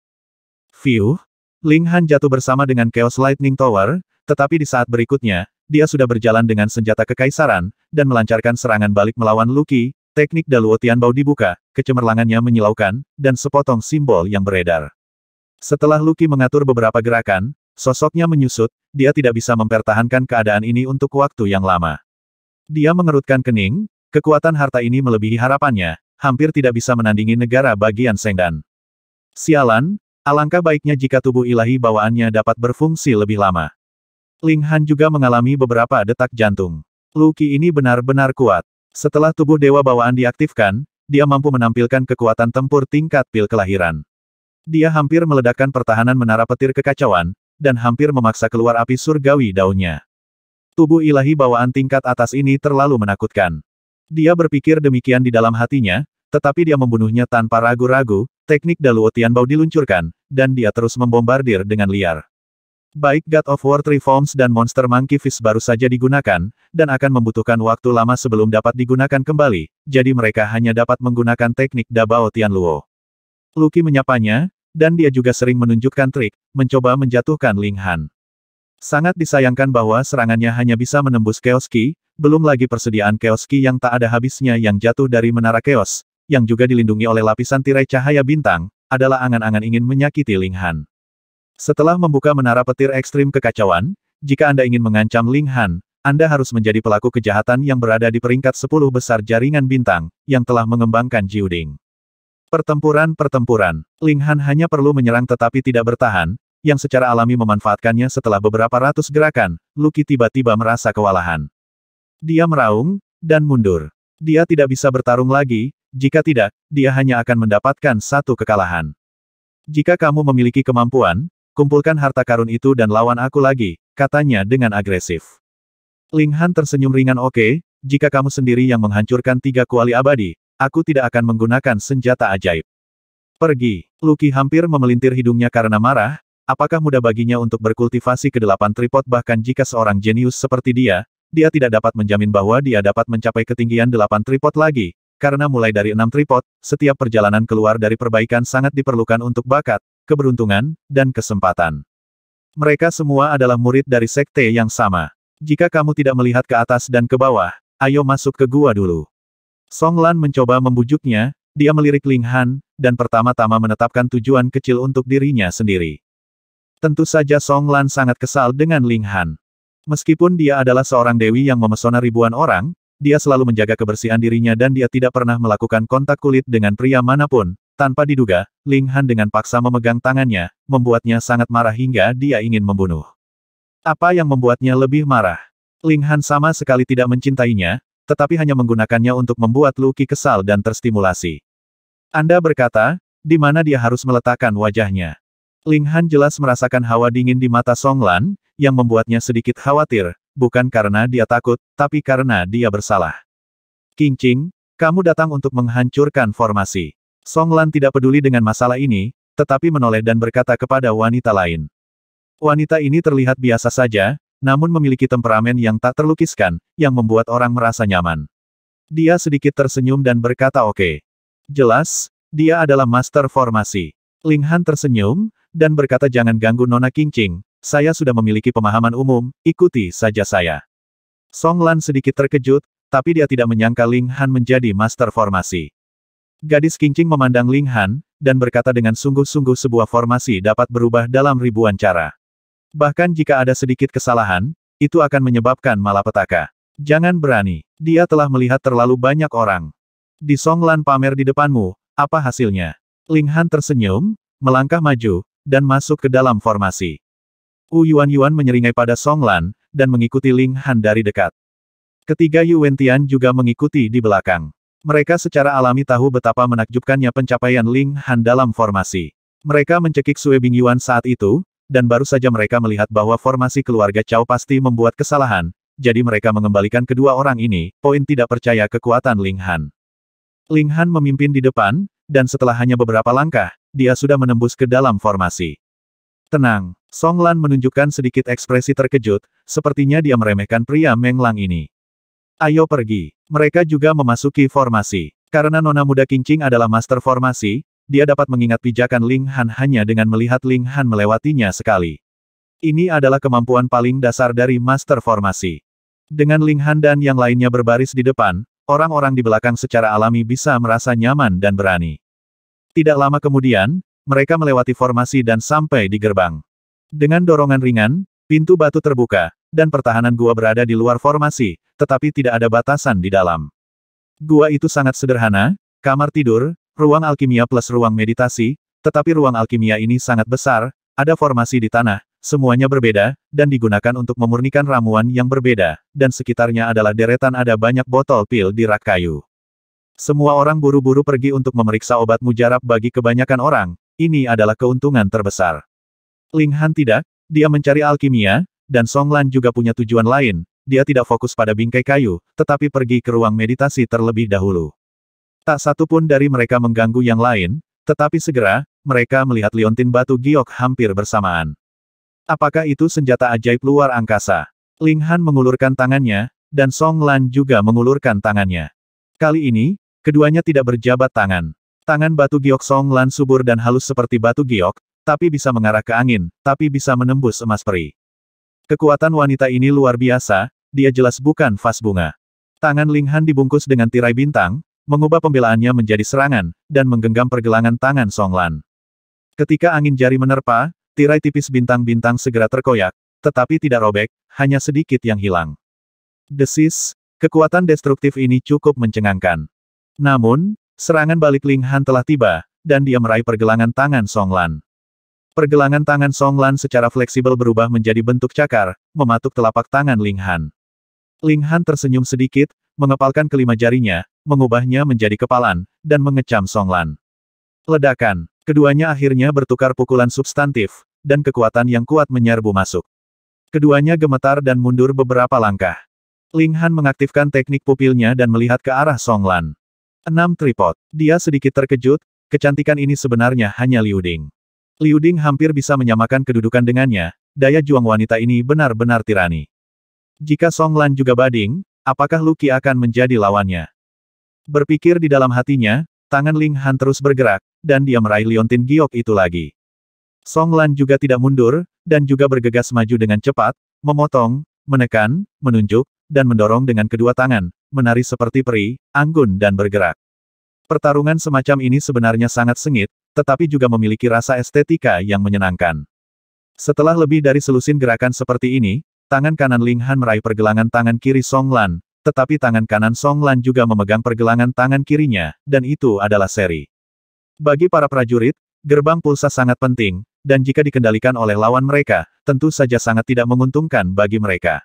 Speaker 1: View, Ling Han jatuh bersama dengan Chaos Lightning Tower, tetapi di saat berikutnya, dia sudah berjalan dengan senjata kekaisaran, dan melancarkan serangan balik melawan Luki, teknik Daluo Tianbao dibuka, kecemerlangannya menyilaukan, dan sepotong simbol yang beredar. Setelah Luki mengatur beberapa gerakan, sosoknya menyusut, dia tidak bisa mempertahankan keadaan ini untuk waktu yang lama. Dia mengerutkan kening, Kekuatan harta ini melebihi harapannya, hampir tidak bisa menandingi negara bagian Sengdan. Sialan, alangkah baiknya jika tubuh ilahi bawaannya dapat berfungsi lebih lama. Ling Han juga mengalami beberapa detak jantung. Luki ini benar-benar kuat. Setelah tubuh dewa bawaan diaktifkan, dia mampu menampilkan kekuatan tempur tingkat pil kelahiran. Dia hampir meledakkan pertahanan menara petir kekacauan, dan hampir memaksa keluar api surgawi daunnya. Tubuh ilahi bawaan tingkat atas ini terlalu menakutkan. Dia berpikir demikian di dalam hatinya, tetapi dia membunuhnya tanpa ragu-ragu, teknik Daluo Tianbao diluncurkan, dan dia terus membombardir dengan liar. Baik God of War Reforms dan Monster Monkey Fish baru saja digunakan, dan akan membutuhkan waktu lama sebelum dapat digunakan kembali, jadi mereka hanya dapat menggunakan teknik Dabao Tianluo. Luki menyapanya, dan dia juga sering menunjukkan trik, mencoba menjatuhkan Ling Han. Sangat disayangkan bahwa serangannya hanya bisa menembus Keoski, belum lagi persediaan Keoski yang tak ada habisnya yang jatuh dari Menara Keos, yang juga dilindungi oleh lapisan tirai cahaya bintang, adalah angan-angan ingin menyakiti Ling Han. Setelah membuka Menara Petir Ekstrim Kekacauan, jika Anda ingin mengancam Ling Han, Anda harus menjadi pelaku kejahatan yang berada di peringkat 10 besar jaringan bintang, yang telah mengembangkan Jiuding. Pertempuran-pertempuran, Ling Han hanya perlu menyerang tetapi tidak bertahan, yang secara alami memanfaatkannya setelah beberapa ratus gerakan, Luki tiba-tiba merasa kewalahan. Dia meraung, dan mundur. Dia tidak bisa bertarung lagi, jika tidak, dia hanya akan mendapatkan satu kekalahan. Jika kamu memiliki kemampuan, kumpulkan harta karun itu dan lawan aku lagi, katanya dengan agresif. Ling Han tersenyum ringan oke, okay, jika kamu sendiri yang menghancurkan tiga kuali abadi, aku tidak akan menggunakan senjata ajaib. Pergi. Luki hampir memelintir hidungnya karena marah, Apakah mudah baginya untuk berkultivasi ke delapan tripod bahkan jika seorang jenius seperti dia, dia tidak dapat menjamin bahwa dia dapat mencapai ketinggian delapan tripod lagi, karena mulai dari enam tripod, setiap perjalanan keluar dari perbaikan sangat diperlukan untuk bakat, keberuntungan, dan kesempatan. Mereka semua adalah murid dari sekte yang sama. Jika kamu tidak melihat ke atas dan ke bawah, ayo masuk ke gua dulu. Song Lan mencoba membujuknya, dia melirik Ling Han, dan pertama-tama menetapkan tujuan kecil untuk dirinya sendiri. Tentu saja Song Lan sangat kesal dengan Ling Han. Meskipun dia adalah seorang dewi yang memesona ribuan orang, dia selalu menjaga kebersihan dirinya dan dia tidak pernah melakukan kontak kulit dengan pria manapun. Tanpa diduga, Ling Han dengan paksa memegang tangannya, membuatnya sangat marah hingga dia ingin membunuh. Apa yang membuatnya lebih marah? Ling Han sama sekali tidak mencintainya, tetapi hanya menggunakannya untuk membuat Luki kesal dan terstimulasi. Anda berkata, di mana dia harus meletakkan wajahnya. Ling Han jelas merasakan hawa dingin di mata Song Lan, yang membuatnya sedikit khawatir, bukan karena dia takut, tapi karena dia bersalah. King Qing, kamu datang untuk menghancurkan formasi. Song Lan tidak peduli dengan masalah ini, tetapi menoleh dan berkata kepada wanita lain. Wanita ini terlihat biasa saja, namun memiliki temperamen yang tak terlukiskan, yang membuat orang merasa nyaman. Dia sedikit tersenyum dan berkata oke. Okay. Jelas, dia adalah master formasi. Ling Han tersenyum, dan berkata jangan ganggu Nona Qingqing, saya sudah memiliki pemahaman umum, ikuti saja saya. Song Lan sedikit terkejut, tapi dia tidak menyangka Ling Han menjadi master formasi. Gadis Qingqing memandang Ling Han, dan berkata dengan sungguh-sungguh sebuah formasi dapat berubah dalam ribuan cara. Bahkan jika ada sedikit kesalahan, itu akan menyebabkan malapetaka. Jangan berani, dia telah melihat terlalu banyak orang. Di Song Lan pamer di depanmu, apa hasilnya? Ling Han tersenyum, melangkah maju, dan masuk ke dalam formasi. Wu Yuan Yuan menyeringai pada Song Lan, dan mengikuti Ling Han dari dekat. Ketiga Yu Wentian juga mengikuti di belakang. Mereka secara alami tahu betapa menakjubkannya pencapaian Ling Han dalam formasi. Mereka mencekik Sue Bing Yuan saat itu, dan baru saja mereka melihat bahwa formasi keluarga Cao pasti membuat kesalahan, jadi mereka mengembalikan kedua orang ini, poin tidak percaya kekuatan Ling Han. Ling Han memimpin di depan, dan setelah hanya beberapa langkah, dia sudah menembus ke dalam formasi. Tenang, Song Lan menunjukkan sedikit ekspresi terkejut, sepertinya dia meremehkan pria Meng Lang ini. Ayo pergi. Mereka juga memasuki formasi. Karena nona muda Kincing adalah master formasi, dia dapat mengingat pijakan Ling Han hanya dengan melihat Ling Han melewatinya sekali. Ini adalah kemampuan paling dasar dari master formasi. Dengan Ling Han dan yang lainnya berbaris di depan, orang-orang di belakang secara alami bisa merasa nyaman dan berani. Tidak lama kemudian, mereka melewati formasi dan sampai di gerbang. Dengan dorongan ringan, pintu batu terbuka, dan pertahanan gua berada di luar formasi, tetapi tidak ada batasan di dalam. Gua itu sangat sederhana, kamar tidur, ruang alkimia plus ruang meditasi, tetapi ruang alkimia ini sangat besar, ada formasi di tanah, Semuanya berbeda, dan digunakan untuk memurnikan ramuan yang berbeda, dan sekitarnya adalah deretan ada banyak botol pil di rak kayu. Semua orang buru-buru pergi untuk memeriksa obat mujarab bagi kebanyakan orang, ini adalah keuntungan terbesar. Ling Han tidak, dia mencari alkimia, dan Song Lan juga punya tujuan lain, dia tidak fokus pada bingkai kayu, tetapi pergi ke ruang meditasi terlebih dahulu. Tak satu pun dari mereka mengganggu yang lain, tetapi segera, mereka melihat liontin batu giok hampir bersamaan. Apakah itu senjata ajaib luar angkasa? Ling Han mengulurkan tangannya, dan Song Lan juga mengulurkan tangannya. Kali ini, keduanya tidak berjabat tangan. Tangan batu giok Song Lan subur dan halus seperti batu giok, tapi bisa mengarah ke angin, tapi bisa menembus emas peri. Kekuatan wanita ini luar biasa, dia jelas bukan fas bunga. Tangan Ling Han dibungkus dengan tirai bintang, mengubah pembelaannya menjadi serangan, dan menggenggam pergelangan tangan Song Lan. Ketika angin jari menerpa, Tirai tipis bintang-bintang segera terkoyak, tetapi tidak robek, hanya sedikit yang hilang. Desis, kekuatan destruktif ini cukup mencengangkan. Namun, serangan balik Ling Han telah tiba, dan dia meraih pergelangan tangan Song Lan. Pergelangan tangan Song Lan secara fleksibel berubah menjadi bentuk cakar, mematuk telapak tangan Ling Han. Ling Han tersenyum sedikit, mengepalkan kelima jarinya, mengubahnya menjadi kepalan, dan mengecam Song Lan. Ledakan, keduanya akhirnya bertukar pukulan substantif, dan kekuatan yang kuat menyerbu masuk. Keduanya gemetar dan mundur beberapa langkah. Ling Han mengaktifkan teknik pupilnya dan melihat ke arah Song Lan. Enam tripod. Dia sedikit terkejut, kecantikan ini sebenarnya hanya Liu Ding. Liu Ding hampir bisa menyamakan kedudukan dengannya, daya juang wanita ini benar-benar tirani. Jika Song Lan juga bading, apakah Luki akan menjadi lawannya? Berpikir di dalam hatinya, tangan Ling Han terus bergerak, dan dia meraih liontin giok itu lagi. Song Lan juga tidak mundur, dan juga bergegas maju dengan cepat, memotong, menekan, menunjuk, dan mendorong dengan kedua tangan, menari seperti peri, anggun dan bergerak. Pertarungan semacam ini sebenarnya sangat sengit, tetapi juga memiliki rasa estetika yang menyenangkan. Setelah lebih dari selusin gerakan seperti ini, tangan kanan Ling Han meraih pergelangan tangan kiri Song Lan, tetapi tangan kanan Song Lan juga memegang pergelangan tangan kirinya, dan itu adalah seri. Bagi para prajurit, gerbang pulsa sangat penting, dan jika dikendalikan oleh lawan mereka, tentu saja sangat tidak menguntungkan bagi mereka.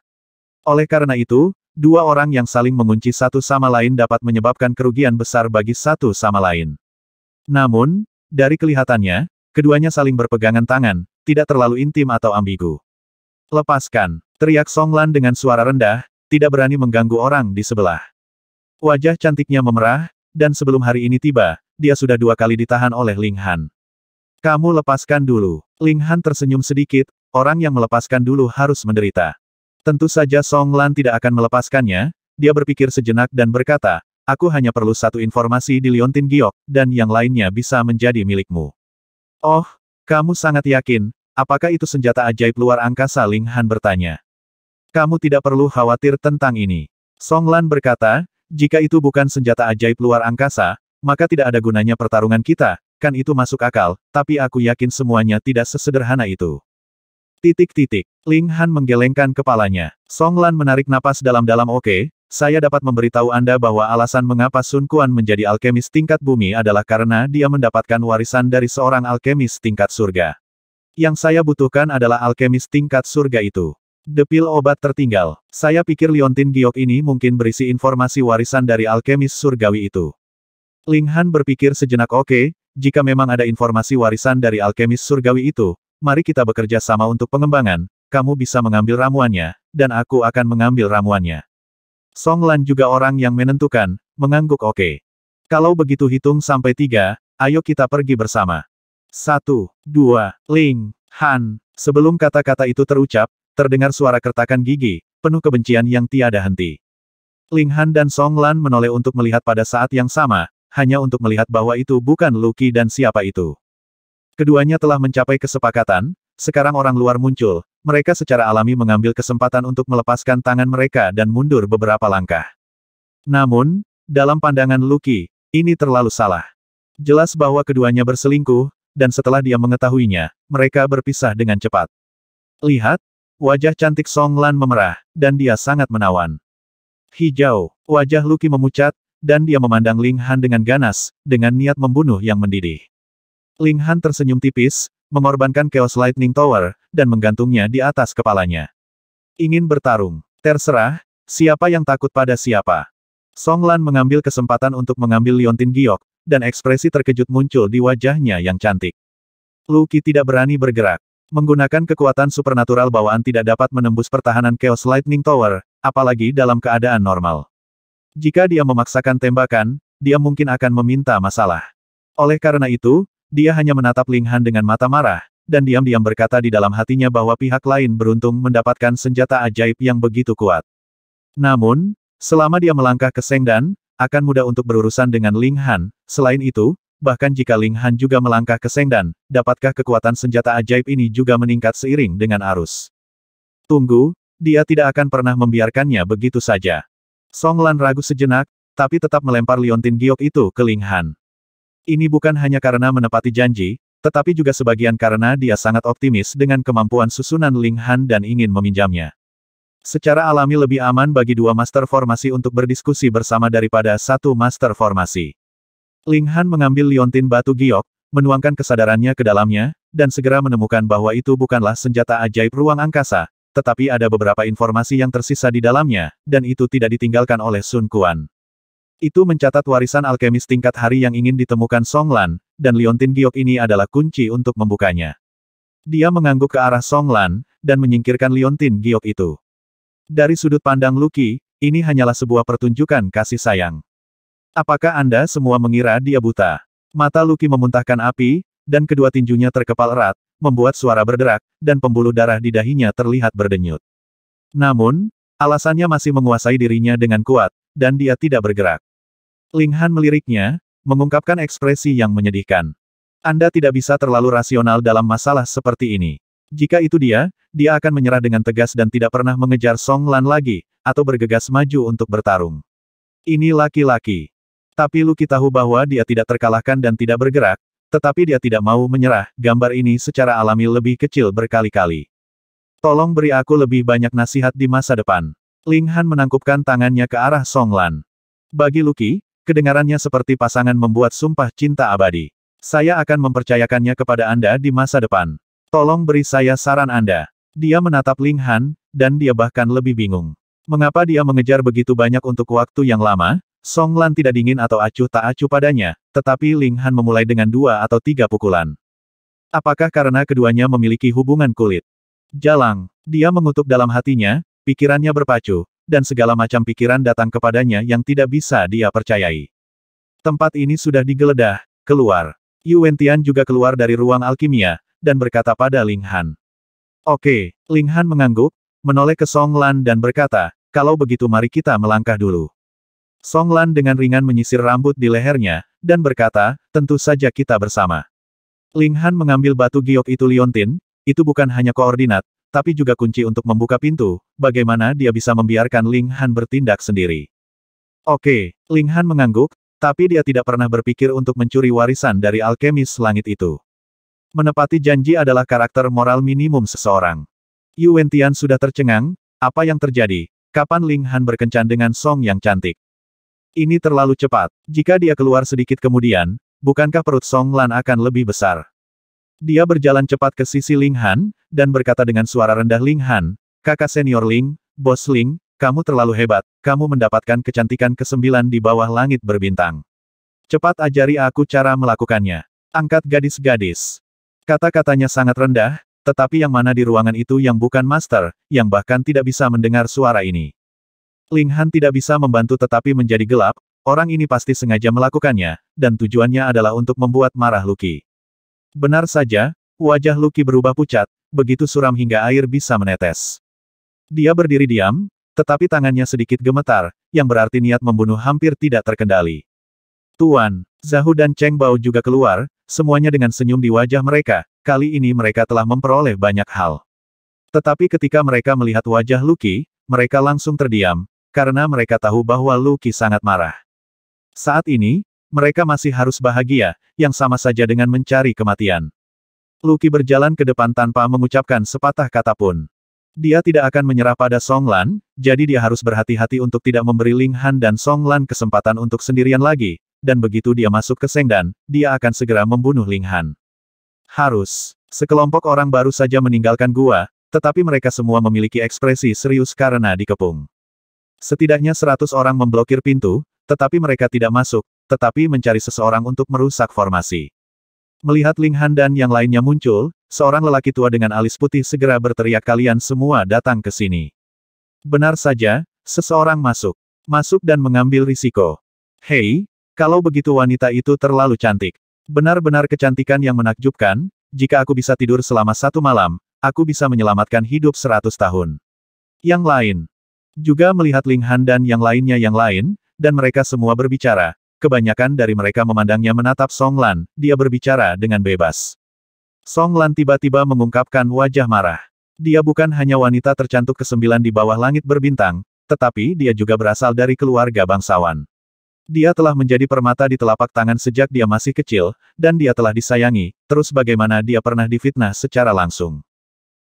Speaker 1: Oleh karena itu, dua orang yang saling mengunci satu sama lain dapat menyebabkan kerugian besar bagi satu sama lain. Namun, dari kelihatannya, keduanya saling berpegangan tangan, tidak terlalu intim atau ambigu. Lepaskan, teriak Song Lan dengan suara rendah, tidak berani mengganggu orang di sebelah. Wajah cantiknya memerah, dan sebelum hari ini tiba, dia sudah dua kali ditahan oleh Ling Han. Kamu lepaskan dulu. Ling Han tersenyum sedikit, orang yang melepaskan dulu harus menderita. Tentu saja Song Lan tidak akan melepaskannya, dia berpikir sejenak dan berkata, aku hanya perlu satu informasi di Liontin Giok, dan yang lainnya bisa menjadi milikmu. Oh, kamu sangat yakin, apakah itu senjata ajaib luar angkasa Ling Han bertanya. Kamu tidak perlu khawatir tentang ini. Song Lan berkata, jika itu bukan senjata ajaib luar angkasa, maka tidak ada gunanya pertarungan kita, Bahkan itu masuk akal, tapi aku yakin semuanya tidak sesederhana itu. Titik-titik. Ling Han menggelengkan kepalanya. Song Lan menarik napas dalam-dalam oke, okay, saya dapat memberitahu Anda bahwa alasan mengapa Sun Quan menjadi alkemis tingkat bumi adalah karena dia mendapatkan warisan dari seorang alkemis tingkat surga. Yang saya butuhkan adalah alkemis tingkat surga itu. Depil obat tertinggal. Saya pikir liontin giok ini mungkin berisi informasi warisan dari alkemis surgawi itu. Ling Han berpikir sejenak oke, okay, jika memang ada informasi warisan dari alkemis surgawi itu, mari kita bekerja sama untuk pengembangan, kamu bisa mengambil ramuannya, dan aku akan mengambil ramuannya. Song Lan juga orang yang menentukan, mengangguk oke. Okay. Kalau begitu hitung sampai tiga, ayo kita pergi bersama. Satu, dua, Ling, Han. Sebelum kata-kata itu terucap, terdengar suara kertakan gigi, penuh kebencian yang tiada henti. Ling Han dan Song Lan menoleh untuk melihat pada saat yang sama, hanya untuk melihat bahwa itu bukan Luki dan siapa itu. Keduanya telah mencapai kesepakatan, sekarang orang luar muncul, mereka secara alami mengambil kesempatan untuk melepaskan tangan mereka dan mundur beberapa langkah. Namun, dalam pandangan Luki, ini terlalu salah. Jelas bahwa keduanya berselingkuh, dan setelah dia mengetahuinya, mereka berpisah dengan cepat. Lihat, wajah cantik Song Lan memerah, dan dia sangat menawan. Hijau, wajah Luki memucat, dan dia memandang Ling Han dengan ganas, dengan niat membunuh yang mendidih. Ling Han tersenyum tipis, mengorbankan Chaos Lightning Tower, dan menggantungnya di atas kepalanya. Ingin bertarung. Terserah, siapa yang takut pada siapa. Song Lan mengambil kesempatan untuk mengambil Liontin Giok, dan ekspresi terkejut muncul di wajahnya yang cantik. Luki tidak berani bergerak. Menggunakan kekuatan supernatural bawaan tidak dapat menembus pertahanan Chaos Lightning Tower, apalagi dalam keadaan normal. Jika dia memaksakan tembakan, dia mungkin akan meminta masalah. Oleh karena itu, dia hanya menatap Ling Han dengan mata marah, dan diam-diam berkata di dalam hatinya bahwa pihak lain beruntung mendapatkan senjata ajaib yang begitu kuat. Namun, selama dia melangkah ke Sengdan, akan mudah untuk berurusan dengan Ling Han. Selain itu, bahkan jika Ling Han juga melangkah ke Sengdan, dapatkah kekuatan senjata ajaib ini juga meningkat seiring dengan arus? Tunggu, dia tidak akan pernah membiarkannya begitu saja. Song Lan ragu sejenak, tapi tetap melempar liontin giok itu ke Ling Han. Ini bukan hanya karena menepati janji, tetapi juga sebagian karena dia sangat optimis dengan kemampuan susunan Ling Han dan ingin meminjamnya. Secara alami lebih aman bagi dua master formasi untuk berdiskusi bersama daripada satu master formasi. Ling Han mengambil liontin batu giok, menuangkan kesadarannya ke dalamnya, dan segera menemukan bahwa itu bukanlah senjata ajaib ruang angkasa, tetapi ada beberapa informasi yang tersisa di dalamnya, dan itu tidak ditinggalkan oleh Sun Quan. Itu mencatat warisan alkemis tingkat hari yang ingin ditemukan Song Lan, dan Liontin Giok ini adalah kunci untuk membukanya. Dia mengangguk ke arah Song Lan dan menyingkirkan Liontin Giok itu. Dari sudut pandang Luki, ini hanyalah sebuah pertunjukan kasih sayang. Apakah Anda semua mengira dia buta? Mata Luki memuntahkan api, dan kedua tinjunya terkepal erat, membuat suara berderak, dan pembuluh darah di dahinya terlihat berdenyut. Namun, alasannya masih menguasai dirinya dengan kuat, dan dia tidak bergerak. Ling Han meliriknya, mengungkapkan ekspresi yang menyedihkan. Anda tidak bisa terlalu rasional dalam masalah seperti ini. Jika itu dia, dia akan menyerah dengan tegas dan tidak pernah mengejar Song Lan lagi, atau bergegas maju untuk bertarung. Ini laki-laki. Tapi Luki tahu bahwa dia tidak terkalahkan dan tidak bergerak, tetapi dia tidak mau menyerah, gambar ini secara alami lebih kecil berkali-kali. Tolong beri aku lebih banyak nasihat di masa depan. Ling Han menangkupkan tangannya ke arah Song Lan. Bagi Luki, kedengarannya seperti pasangan membuat sumpah cinta abadi. Saya akan mempercayakannya kepada Anda di masa depan. Tolong beri saya saran Anda. Dia menatap Ling Han, dan dia bahkan lebih bingung. Mengapa dia mengejar begitu banyak untuk waktu yang lama? Song Lan tidak dingin atau acuh tak acuh padanya, tetapi Ling Han memulai dengan dua atau tiga pukulan. Apakah karena keduanya memiliki hubungan kulit? Jalang, dia mengutuk dalam hatinya, pikirannya berpacu, dan segala macam pikiran datang kepadanya yang tidak bisa dia percayai. Tempat ini sudah digeledah, keluar. Yuan Tian juga keluar dari ruang alkimia, dan berkata pada Ling Han. Oke, Ling Han mengangguk, menoleh ke Song Lan dan berkata, kalau begitu mari kita melangkah dulu. Song Lan dengan ringan menyisir rambut di lehernya, dan berkata, tentu saja kita bersama. Ling Han mengambil batu giok itu liontin, itu bukan hanya koordinat, tapi juga kunci untuk membuka pintu, bagaimana dia bisa membiarkan Ling Han bertindak sendiri. Oke, Ling Han mengangguk, tapi dia tidak pernah berpikir untuk mencuri warisan dari alkemis langit itu. Menepati janji adalah karakter moral minimum seseorang. Yu Wentian sudah tercengang, apa yang terjadi? Kapan Ling Han berkencan dengan Song yang cantik? Ini terlalu cepat. Jika dia keluar sedikit kemudian, bukankah perut Song Lan akan lebih besar? Dia berjalan cepat ke sisi Ling Han, dan berkata dengan suara rendah Ling Han, kakak senior Ling, bos Ling, kamu terlalu hebat, kamu mendapatkan kecantikan kesembilan di bawah langit berbintang. Cepat ajari aku cara melakukannya. Angkat gadis-gadis. Kata-katanya sangat rendah, tetapi yang mana di ruangan itu yang bukan master, yang bahkan tidak bisa mendengar suara ini. Ling Han tidak bisa membantu tetapi menjadi gelap, orang ini pasti sengaja melakukannya, dan tujuannya adalah untuk membuat marah Luki. Benar saja, wajah Luki berubah pucat, begitu suram hingga air bisa menetes. Dia berdiri diam, tetapi tangannya sedikit gemetar, yang berarti niat membunuh hampir tidak terkendali. Tuan, Zahu dan Cheng Bao juga keluar, semuanya dengan senyum di wajah mereka, Kali ini mereka telah memperoleh banyak hal. Tetapi ketika mereka melihat wajah Luki, mereka langsung terdiam, karena mereka tahu bahwa Luki sangat marah. Saat ini, mereka masih harus bahagia, yang sama saja dengan mencari kematian. Luki berjalan ke depan tanpa mengucapkan sepatah kata pun. Dia tidak akan menyerah pada Song Lan, jadi dia harus berhati-hati untuk tidak memberi Ling Han dan Song Lan kesempatan untuk sendirian lagi, dan begitu dia masuk ke Sengdan, dia akan segera membunuh Ling Han. Harus. Sekelompok orang baru saja meninggalkan gua, tetapi mereka semua memiliki ekspresi serius karena dikepung. Setidaknya seratus orang memblokir pintu, tetapi mereka tidak masuk, tetapi mencari seseorang untuk merusak formasi. Melihat Ling Han dan yang lainnya muncul, seorang lelaki tua dengan alis putih segera berteriak kalian semua datang ke sini. Benar saja, seseorang masuk. Masuk dan mengambil risiko. Hei, kalau begitu wanita itu terlalu cantik. Benar-benar kecantikan yang menakjubkan, jika aku bisa tidur selama satu malam, aku bisa menyelamatkan hidup seratus tahun. Yang lain. Juga melihat Ling Han dan yang lainnya yang lain, dan mereka semua berbicara, kebanyakan dari mereka memandangnya menatap Song Lan, dia berbicara dengan bebas. Song Lan tiba-tiba mengungkapkan wajah marah. Dia bukan hanya wanita tercantik kesembilan di bawah langit berbintang, tetapi dia juga berasal dari keluarga bangsawan. Dia telah menjadi permata di telapak tangan sejak dia masih kecil, dan dia telah disayangi, terus bagaimana dia pernah difitnah secara langsung.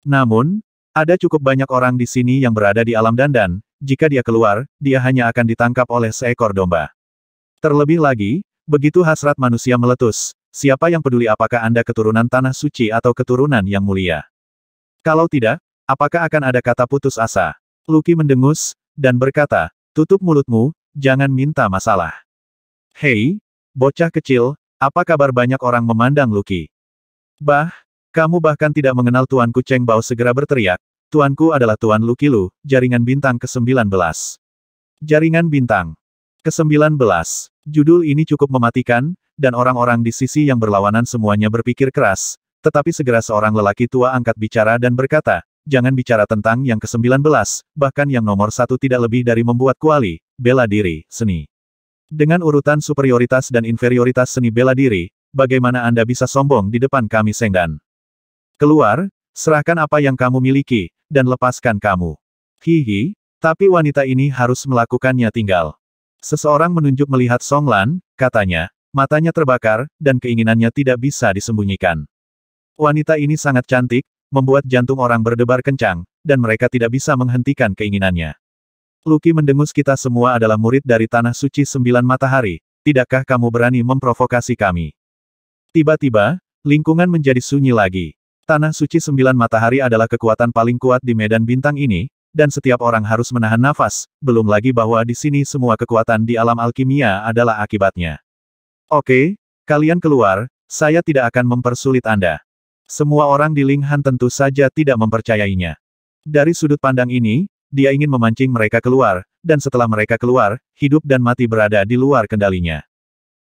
Speaker 1: Namun, ada cukup banyak orang di sini yang berada di alam dandan, jika dia keluar, dia hanya akan ditangkap oleh seekor domba. Terlebih lagi, begitu hasrat manusia meletus, siapa yang peduli apakah Anda keturunan tanah suci atau keturunan yang mulia? Kalau tidak, apakah akan ada kata putus asa? Luki mendengus, dan berkata, tutup mulutmu, jangan minta masalah. Hei, bocah kecil, apa kabar banyak orang memandang Luki? Bah, kamu bahkan tidak mengenal Tuanku Cheng Bao segera berteriak, Tuanku adalah Tuan Luki Lu, jaringan bintang ke-19. Jaringan bintang ke-19. Judul ini cukup mematikan, dan orang-orang di sisi yang berlawanan semuanya berpikir keras, tetapi segera seorang lelaki tua angkat bicara dan berkata, jangan bicara tentang yang ke-19, bahkan yang nomor satu tidak lebih dari membuat kuali, bela diri, seni. Dengan urutan superioritas dan inferioritas seni bela diri, bagaimana Anda bisa sombong di depan kami Sengdan? Keluar, serahkan apa yang kamu miliki, dan lepaskan kamu. Hihi, tapi wanita ini harus melakukannya tinggal. Seseorang menunjuk melihat Songlan, katanya, matanya terbakar, dan keinginannya tidak bisa disembunyikan. Wanita ini sangat cantik, membuat jantung orang berdebar kencang, dan mereka tidak bisa menghentikan keinginannya. Luki mendengus kita semua adalah murid dari Tanah Suci Sembilan Matahari, tidakkah kamu berani memprovokasi kami? Tiba-tiba, lingkungan menjadi sunyi lagi. Tanah Suci Sembilan Matahari adalah kekuatan paling kuat di medan bintang ini, dan setiap orang harus menahan nafas, belum lagi bahwa di sini semua kekuatan di alam alkimia adalah akibatnya. Oke, kalian keluar, saya tidak akan mempersulit Anda. Semua orang di Linghan tentu saja tidak mempercayainya. Dari sudut pandang ini, dia ingin memancing mereka keluar, dan setelah mereka keluar, hidup dan mati berada di luar kendalinya.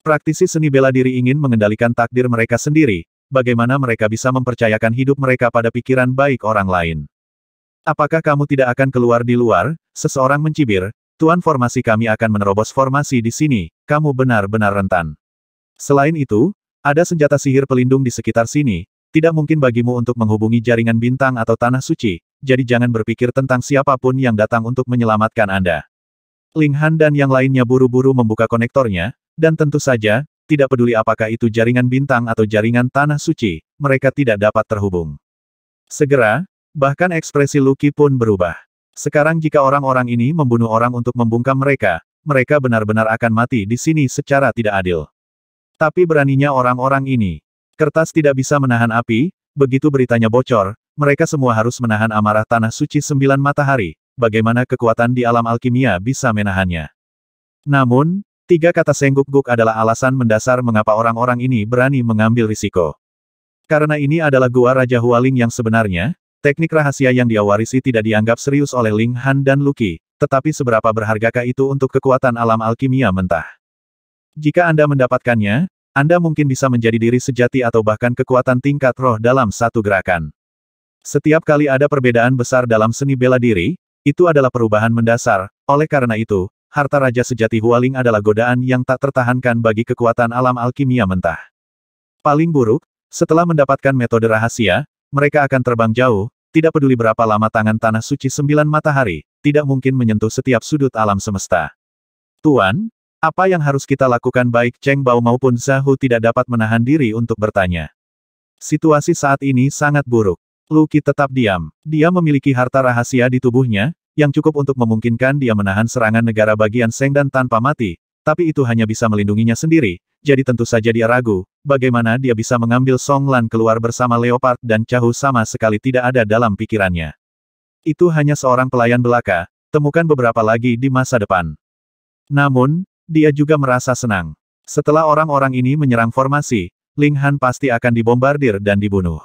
Speaker 1: Praktisi seni bela diri ingin mengendalikan takdir mereka sendiri, bagaimana mereka bisa mempercayakan hidup mereka pada pikiran baik orang lain. Apakah kamu tidak akan keluar di luar? Seseorang mencibir, Tuan formasi kami akan menerobos formasi di sini, kamu benar-benar rentan. Selain itu, ada senjata sihir pelindung di sekitar sini, tidak mungkin bagimu untuk menghubungi jaringan bintang atau tanah suci, jadi jangan berpikir tentang siapapun yang datang untuk menyelamatkan Anda. Ling Han dan yang lainnya buru-buru membuka konektornya, dan tentu saja, tidak peduli apakah itu jaringan bintang atau jaringan tanah suci, mereka tidak dapat terhubung. Segera, bahkan ekspresi Lucky pun berubah. Sekarang jika orang-orang ini membunuh orang untuk membungkam mereka, mereka benar-benar akan mati di sini secara tidak adil. Tapi beraninya orang-orang ini, Kertas tidak bisa menahan api, begitu beritanya bocor, mereka semua harus menahan amarah tanah suci sembilan matahari, bagaimana kekuatan di alam alkimia bisa menahannya. Namun, tiga kata Sengguk-guk adalah alasan mendasar mengapa orang-orang ini berani mengambil risiko. Karena ini adalah gua Raja Hualing yang sebenarnya, teknik rahasia yang dia warisi tidak dianggap serius oleh Ling Han dan Luki, tetapi seberapa berhargakah itu untuk kekuatan alam alkimia mentah? Jika Anda mendapatkannya, anda mungkin bisa menjadi diri sejati atau bahkan kekuatan tingkat roh dalam satu gerakan. Setiap kali ada perbedaan besar dalam seni bela diri, itu adalah perubahan mendasar, oleh karena itu, harta Raja Sejati Hualing adalah godaan yang tak tertahankan bagi kekuatan alam alkimia mentah. Paling buruk, setelah mendapatkan metode rahasia, mereka akan terbang jauh, tidak peduli berapa lama tangan tanah suci sembilan matahari, tidak mungkin menyentuh setiap sudut alam semesta. Tuan, apa yang harus kita lakukan baik Cheng Bao maupun Zahu tidak dapat menahan diri untuk bertanya. Situasi saat ini sangat buruk. Luki tetap diam. Dia memiliki harta rahasia di tubuhnya, yang cukup untuk memungkinkan dia menahan serangan negara bagian Seng dan tanpa mati, tapi itu hanya bisa melindunginya sendiri, jadi tentu saja dia ragu, bagaimana dia bisa mengambil Song Lan keluar bersama Leopard dan Chahu sama sekali tidak ada dalam pikirannya. Itu hanya seorang pelayan belaka, temukan beberapa lagi di masa depan. Namun, dia juga merasa senang. Setelah orang-orang ini menyerang formasi, Ling Han pasti akan dibombardir dan dibunuh.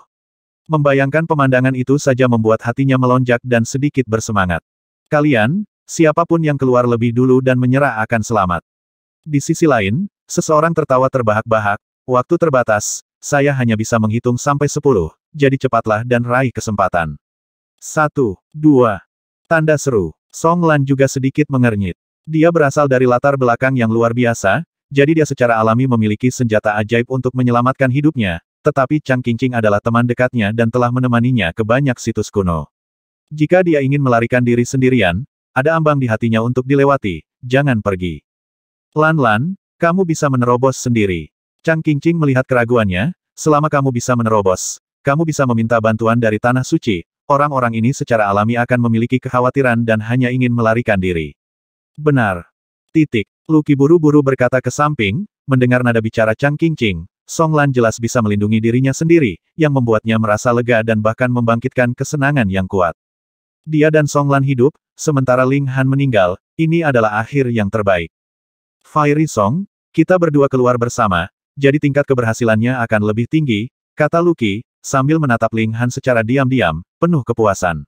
Speaker 1: Membayangkan pemandangan itu saja membuat hatinya melonjak dan sedikit bersemangat. Kalian, siapapun yang keluar lebih dulu dan menyerah akan selamat. Di sisi lain, seseorang tertawa terbahak-bahak, waktu terbatas, saya hanya bisa menghitung sampai sepuluh, jadi cepatlah dan raih kesempatan. Satu, dua. Tanda seru, Song Lan juga sedikit mengernyit. Dia berasal dari latar belakang yang luar biasa, jadi dia secara alami memiliki senjata ajaib untuk menyelamatkan hidupnya, tetapi Chang Qingqing adalah teman dekatnya dan telah menemaninya ke banyak situs kuno. Jika dia ingin melarikan diri sendirian, ada ambang di hatinya untuk dilewati, jangan pergi. Lan-lan, kamu bisa menerobos sendiri. Chang Qingqing melihat keraguannya, selama kamu bisa menerobos, kamu bisa meminta bantuan dari Tanah Suci, orang-orang ini secara alami akan memiliki kekhawatiran dan hanya ingin melarikan diri. Benar. Titik. Luki buru-buru berkata ke samping, mendengar nada bicara Chang Qingqing, Song Lan jelas bisa melindungi dirinya sendiri, yang membuatnya merasa lega dan bahkan membangkitkan kesenangan yang kuat. Dia dan Song Lan hidup, sementara Ling Han meninggal, ini adalah akhir yang terbaik. Fiery Song, kita berdua keluar bersama, jadi tingkat keberhasilannya akan lebih tinggi, kata Luki, sambil menatap Ling Han secara diam-diam, penuh kepuasan.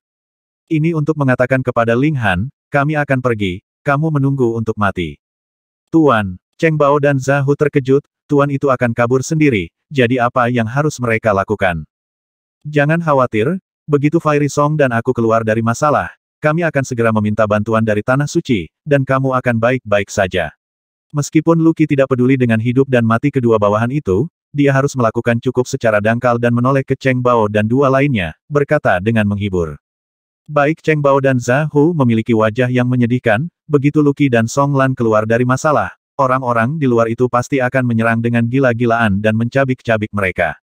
Speaker 1: Ini untuk mengatakan kepada Ling Han, kami akan pergi, kamu menunggu untuk mati. Tuan, Cheng Bao dan Zahu terkejut, Tuan itu akan kabur sendiri, jadi apa yang harus mereka lakukan? Jangan khawatir, begitu Fairy Song dan aku keluar dari masalah, kami akan segera meminta bantuan dari Tanah Suci, dan kamu akan baik-baik saja. Meskipun Luki tidak peduli dengan hidup dan mati kedua bawahan itu, dia harus melakukan cukup secara dangkal dan menoleh ke Cheng Bao dan dua lainnya, berkata dengan menghibur. Baik Cheng Bao dan Zahu memiliki wajah yang menyedihkan, Begitu Luki dan Song Lan keluar dari masalah, orang-orang di luar itu pasti akan menyerang dengan gila-gilaan dan mencabik-cabik mereka.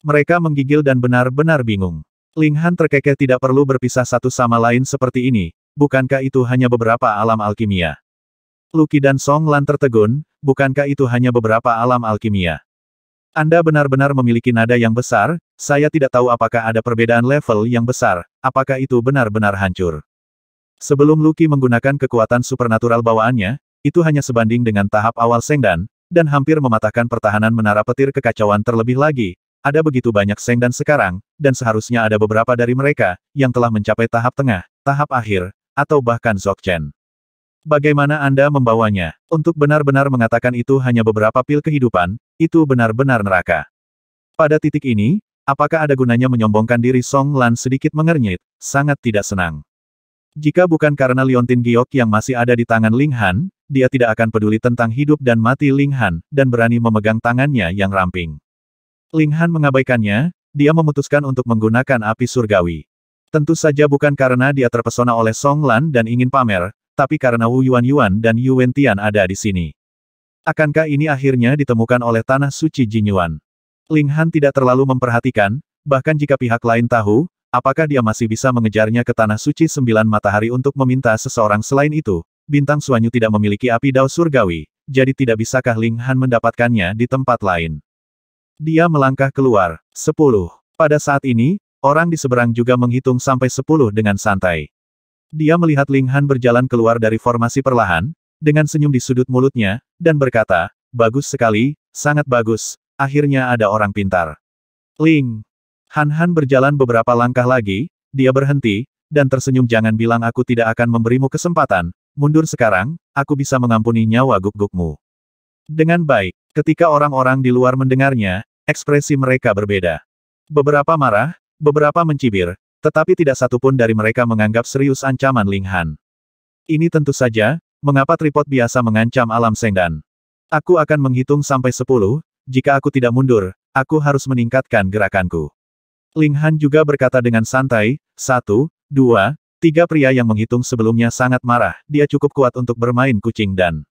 Speaker 1: Mereka menggigil dan benar-benar bingung. Ling Han terkekeh tidak perlu berpisah satu sama lain seperti ini, bukankah itu hanya beberapa alam alkimia? Luki dan Song Lan tertegun, bukankah itu hanya beberapa alam alkimia? Anda benar-benar memiliki nada yang besar, saya tidak tahu apakah ada perbedaan level yang besar, apakah itu benar-benar hancur. Sebelum Luki menggunakan kekuatan supernatural bawaannya, itu hanya sebanding dengan tahap awal Sengdan, dan hampir mematahkan pertahanan menara petir kekacauan terlebih lagi. Ada begitu banyak Sengdan sekarang, dan seharusnya ada beberapa dari mereka, yang telah mencapai tahap tengah, tahap akhir, atau bahkan Zokchen. Bagaimana Anda membawanya? Untuk benar-benar mengatakan itu hanya beberapa pil kehidupan, itu benar-benar neraka. Pada titik ini, apakah ada gunanya menyombongkan diri Song Lan sedikit mengernyit, sangat tidak senang. Jika bukan karena Liontin Giok yang masih ada di tangan Ling Han, dia tidak akan peduli tentang hidup dan mati Ling Han, dan berani memegang tangannya yang ramping. Ling Han mengabaikannya, dia memutuskan untuk menggunakan api surgawi. Tentu saja bukan karena dia terpesona oleh Song Lan dan ingin pamer, tapi karena Wu Yuan Yuan dan Yu Wentian ada di sini. Akankah ini akhirnya ditemukan oleh Tanah Suci Jinyuan? Ling Han tidak terlalu memperhatikan, bahkan jika pihak lain tahu, Apakah dia masih bisa mengejarnya ke Tanah Suci Sembilan Matahari untuk meminta seseorang selain itu? Bintang Suanyu tidak memiliki api dao surgawi, jadi tidak bisakah Ling Han mendapatkannya di tempat lain? Dia melangkah keluar. Sepuluh. Pada saat ini, orang di seberang juga menghitung sampai sepuluh dengan santai. Dia melihat Ling Han berjalan keluar dari formasi perlahan, dengan senyum di sudut mulutnya, dan berkata, Bagus sekali, sangat bagus, akhirnya ada orang pintar. Ling Han Han berjalan beberapa langkah lagi, dia berhenti, dan tersenyum jangan bilang aku tidak akan memberimu kesempatan, mundur sekarang, aku bisa mengampuni nyawa guk-gukmu. Dengan baik, ketika orang-orang di luar mendengarnya, ekspresi mereka berbeda. Beberapa marah, beberapa mencibir, tetapi tidak satupun dari mereka menganggap serius ancaman Ling Han. Ini tentu saja, mengapa tripod biasa mengancam alam sengdan. Aku akan menghitung sampai sepuluh, jika aku tidak mundur, aku harus meningkatkan gerakanku. Ling Han juga berkata dengan santai, satu, dua, tiga pria yang menghitung sebelumnya sangat marah, dia cukup kuat untuk bermain kucing dan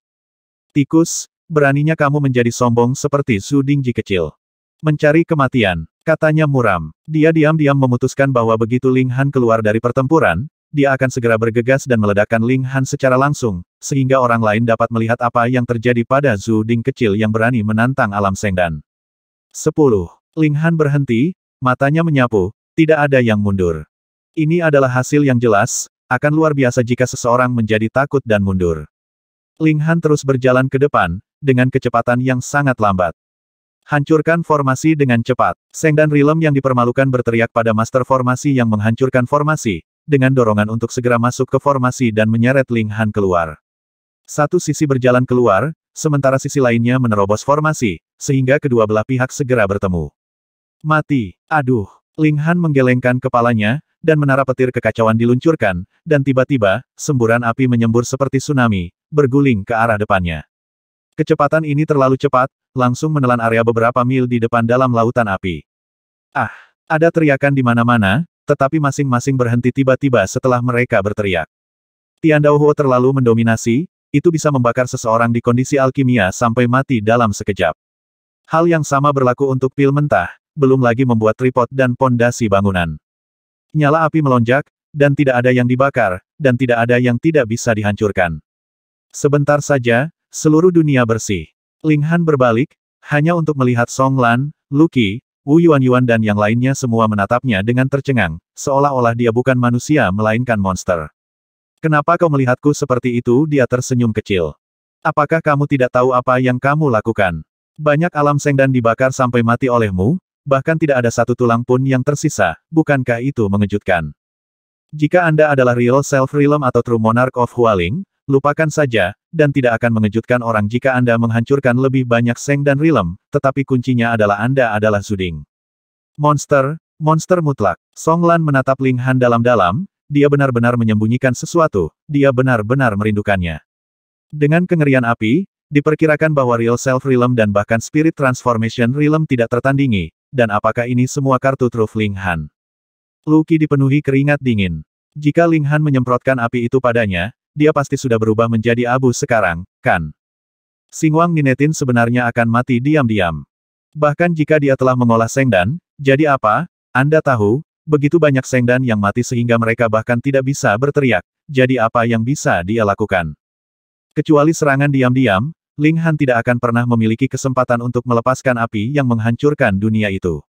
Speaker 1: tikus, beraninya kamu menjadi sombong seperti Su Dingji kecil. Mencari kematian, katanya muram. Dia diam-diam memutuskan bahwa begitu Ling Han keluar dari pertempuran, dia akan segera bergegas dan meledakkan Ling Han secara langsung, sehingga orang lain dapat melihat apa yang terjadi pada Zu Ding kecil yang berani menantang alam sengdan. 10. Ling Han berhenti, Matanya menyapu, tidak ada yang mundur. Ini adalah hasil yang jelas, akan luar biasa jika seseorang menjadi takut dan mundur. Ling Han terus berjalan ke depan, dengan kecepatan yang sangat lambat. Hancurkan formasi dengan cepat. Seng dan Rilem yang dipermalukan berteriak pada master formasi yang menghancurkan formasi, dengan dorongan untuk segera masuk ke formasi dan menyeret Ling Han keluar. Satu sisi berjalan keluar, sementara sisi lainnya menerobos formasi, sehingga kedua belah pihak segera bertemu. Mati. Aduh. Ling Han menggelengkan kepalanya, dan menara petir kekacauan diluncurkan, dan tiba-tiba, semburan api menyembur seperti tsunami, berguling ke arah depannya. Kecepatan ini terlalu cepat, langsung menelan area beberapa mil di depan dalam lautan api. Ah, ada teriakan di mana-mana, tetapi masing-masing berhenti tiba-tiba setelah mereka berteriak. Tian Daohuo terlalu mendominasi, itu bisa membakar seseorang di kondisi alkimia sampai mati dalam sekejap. Hal yang sama berlaku untuk pil mentah, belum lagi membuat tripod dan pondasi bangunan. Nyala api melonjak, dan tidak ada yang dibakar, dan tidak ada yang tidak bisa dihancurkan. Sebentar saja, seluruh dunia bersih. Ling Han berbalik, hanya untuk melihat Song Lan, Luki, Wu Yuan Yuan dan yang lainnya semua menatapnya dengan tercengang, seolah-olah dia bukan manusia melainkan monster. Kenapa kau melihatku seperti itu? Dia tersenyum kecil. Apakah kamu tidak tahu apa yang kamu lakukan? Banyak alam sengdan dibakar sampai mati olehmu, bahkan tidak ada satu tulang pun yang tersisa, bukankah itu mengejutkan? Jika Anda adalah Real Self Realm atau True Monarch of Hualing, lupakan saja, dan tidak akan mengejutkan orang jika Anda menghancurkan lebih banyak Seng dan Realm, tetapi kuncinya adalah Anda adalah Zuding. Monster, monster mutlak. Song Lan menatap Ling Han dalam-dalam, dia benar-benar menyembunyikan sesuatu, dia benar-benar merindukannya. Dengan kengerian api, diperkirakan bahwa Real Self Realm dan bahkan Spirit Transformation Realm tidak tertandingi, dan apakah ini semua kartu truf Ling Han? Luki dipenuhi keringat dingin. Jika Ling Han menyemprotkan api itu padanya, dia pasti sudah berubah menjadi abu sekarang, kan? Sing Wang Ninetin sebenarnya akan mati diam-diam. Bahkan jika dia telah mengolah Sengdan, jadi apa? Anda tahu, begitu banyak Sengdan yang mati sehingga mereka bahkan tidak bisa berteriak, jadi apa yang bisa dia lakukan? Kecuali serangan diam-diam, Ling Han tidak akan pernah memiliki kesempatan untuk melepaskan api yang menghancurkan dunia itu.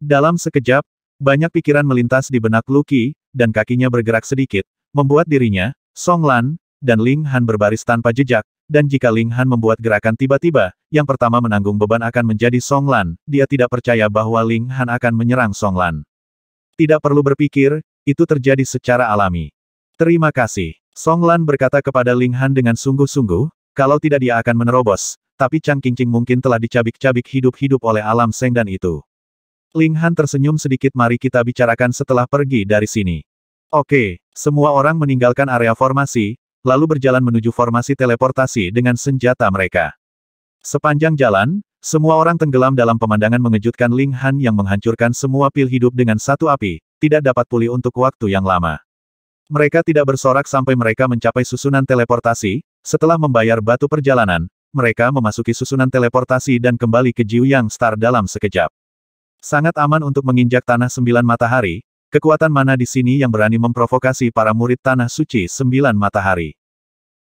Speaker 1: Dalam sekejap, banyak pikiran melintas di benak Luki, dan kakinya bergerak sedikit, membuat dirinya, Song Lan, dan Ling Han berbaris tanpa jejak, dan jika Ling Han membuat gerakan tiba-tiba, yang pertama menanggung beban akan menjadi Song Lan, dia tidak percaya bahwa Ling Han akan menyerang Song Lan. Tidak perlu berpikir, itu terjadi secara alami. Terima kasih. Song Lan berkata kepada Ling Han dengan sungguh-sungguh, kalau tidak dia akan menerobos, tapi Chang Qingqing mungkin telah dicabik-cabik hidup-hidup oleh alam seng dan itu. Ling Han tersenyum sedikit mari kita bicarakan setelah pergi dari sini. Oke, semua orang meninggalkan area formasi, lalu berjalan menuju formasi teleportasi dengan senjata mereka. Sepanjang jalan, semua orang tenggelam dalam pemandangan mengejutkan Ling Han yang menghancurkan semua pil hidup dengan satu api, tidak dapat pulih untuk waktu yang lama. Mereka tidak bersorak sampai mereka mencapai susunan teleportasi, setelah membayar batu perjalanan, mereka memasuki susunan teleportasi dan kembali ke Jiuyang Star dalam sekejap. Sangat aman untuk menginjak tanah sembilan matahari, kekuatan mana di sini yang berani memprovokasi para murid tanah suci sembilan matahari.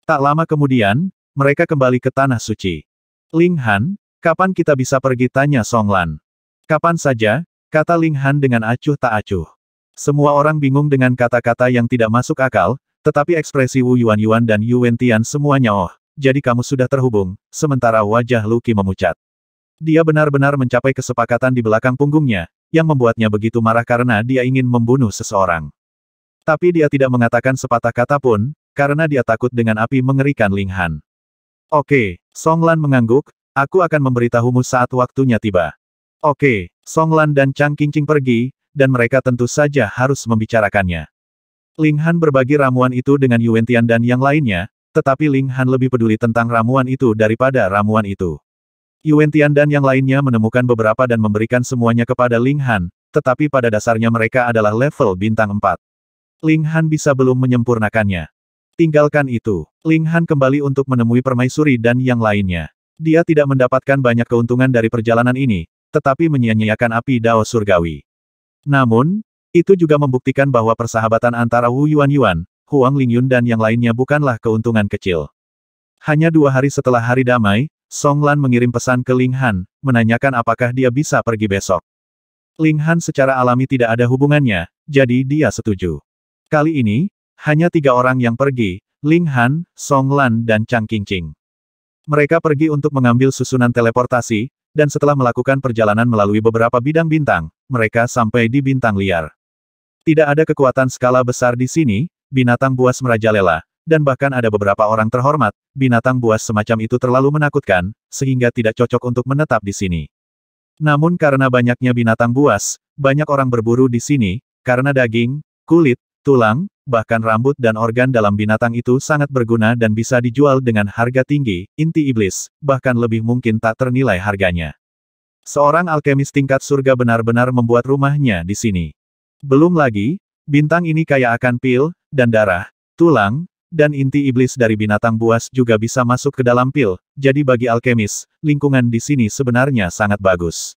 Speaker 1: Tak lama kemudian, mereka kembali ke tanah suci. Ling Han, kapan kita bisa pergi tanya Song Lan. Kapan saja, kata Ling Han dengan acuh tak acuh. Semua orang bingung dengan kata-kata yang tidak masuk akal, tetapi ekspresi Wu Yuan Yuan dan Yu Wentian semuanya oh, jadi kamu sudah terhubung, sementara wajah Luki memucat. Dia benar-benar mencapai kesepakatan di belakang punggungnya, yang membuatnya begitu marah karena dia ingin membunuh seseorang. Tapi dia tidak mengatakan sepatah kata pun, karena dia takut dengan api mengerikan Ling Han. Oke, Song Lan mengangguk, aku akan memberitahumu saat waktunya tiba. Oke, Song Lan dan Chang Qingqing pergi, dan mereka tentu saja harus membicarakannya. Ling Han berbagi ramuan itu dengan Yuen Tian dan yang lainnya, tetapi Ling Han lebih peduli tentang ramuan itu daripada ramuan itu. Yuen Tian dan yang lainnya menemukan beberapa dan memberikan semuanya kepada Ling Han, tetapi pada dasarnya mereka adalah level bintang 4. Ling Han bisa belum menyempurnakannya. Tinggalkan itu. Ling Han kembali untuk menemui permaisuri dan yang lainnya. Dia tidak mendapatkan banyak keuntungan dari perjalanan ini, tetapi menyia-nyiakan api Dao Surgawi. Namun, itu juga membuktikan bahwa persahabatan antara Wu Yuan Yuan, Huang Lingyun dan yang lainnya bukanlah keuntungan kecil. Hanya dua hari setelah hari damai, Song Lan mengirim pesan ke Ling Han, menanyakan apakah dia bisa pergi besok. Ling Han secara alami tidak ada hubungannya, jadi dia setuju. Kali ini, hanya tiga orang yang pergi, Ling Han, Song Lan dan Chang Qing Qingqing. Mereka pergi untuk mengambil susunan teleportasi, dan setelah melakukan perjalanan melalui beberapa bidang bintang, mereka sampai di bintang liar. Tidak ada kekuatan skala besar di sini, binatang buas merajalela, dan bahkan ada beberapa orang terhormat, binatang buas semacam itu terlalu menakutkan, sehingga tidak cocok untuk menetap di sini. Namun karena banyaknya binatang buas, banyak orang berburu di sini, karena daging, kulit, tulang, bahkan rambut dan organ dalam binatang itu sangat berguna dan bisa dijual dengan harga tinggi, inti iblis, bahkan lebih mungkin tak ternilai harganya. Seorang alkemis tingkat surga benar-benar membuat rumahnya di sini. Belum lagi, bintang ini kaya akan pil, dan darah, tulang, dan inti iblis dari binatang buas juga bisa masuk ke dalam pil, jadi bagi alkemis, lingkungan di sini sebenarnya sangat bagus.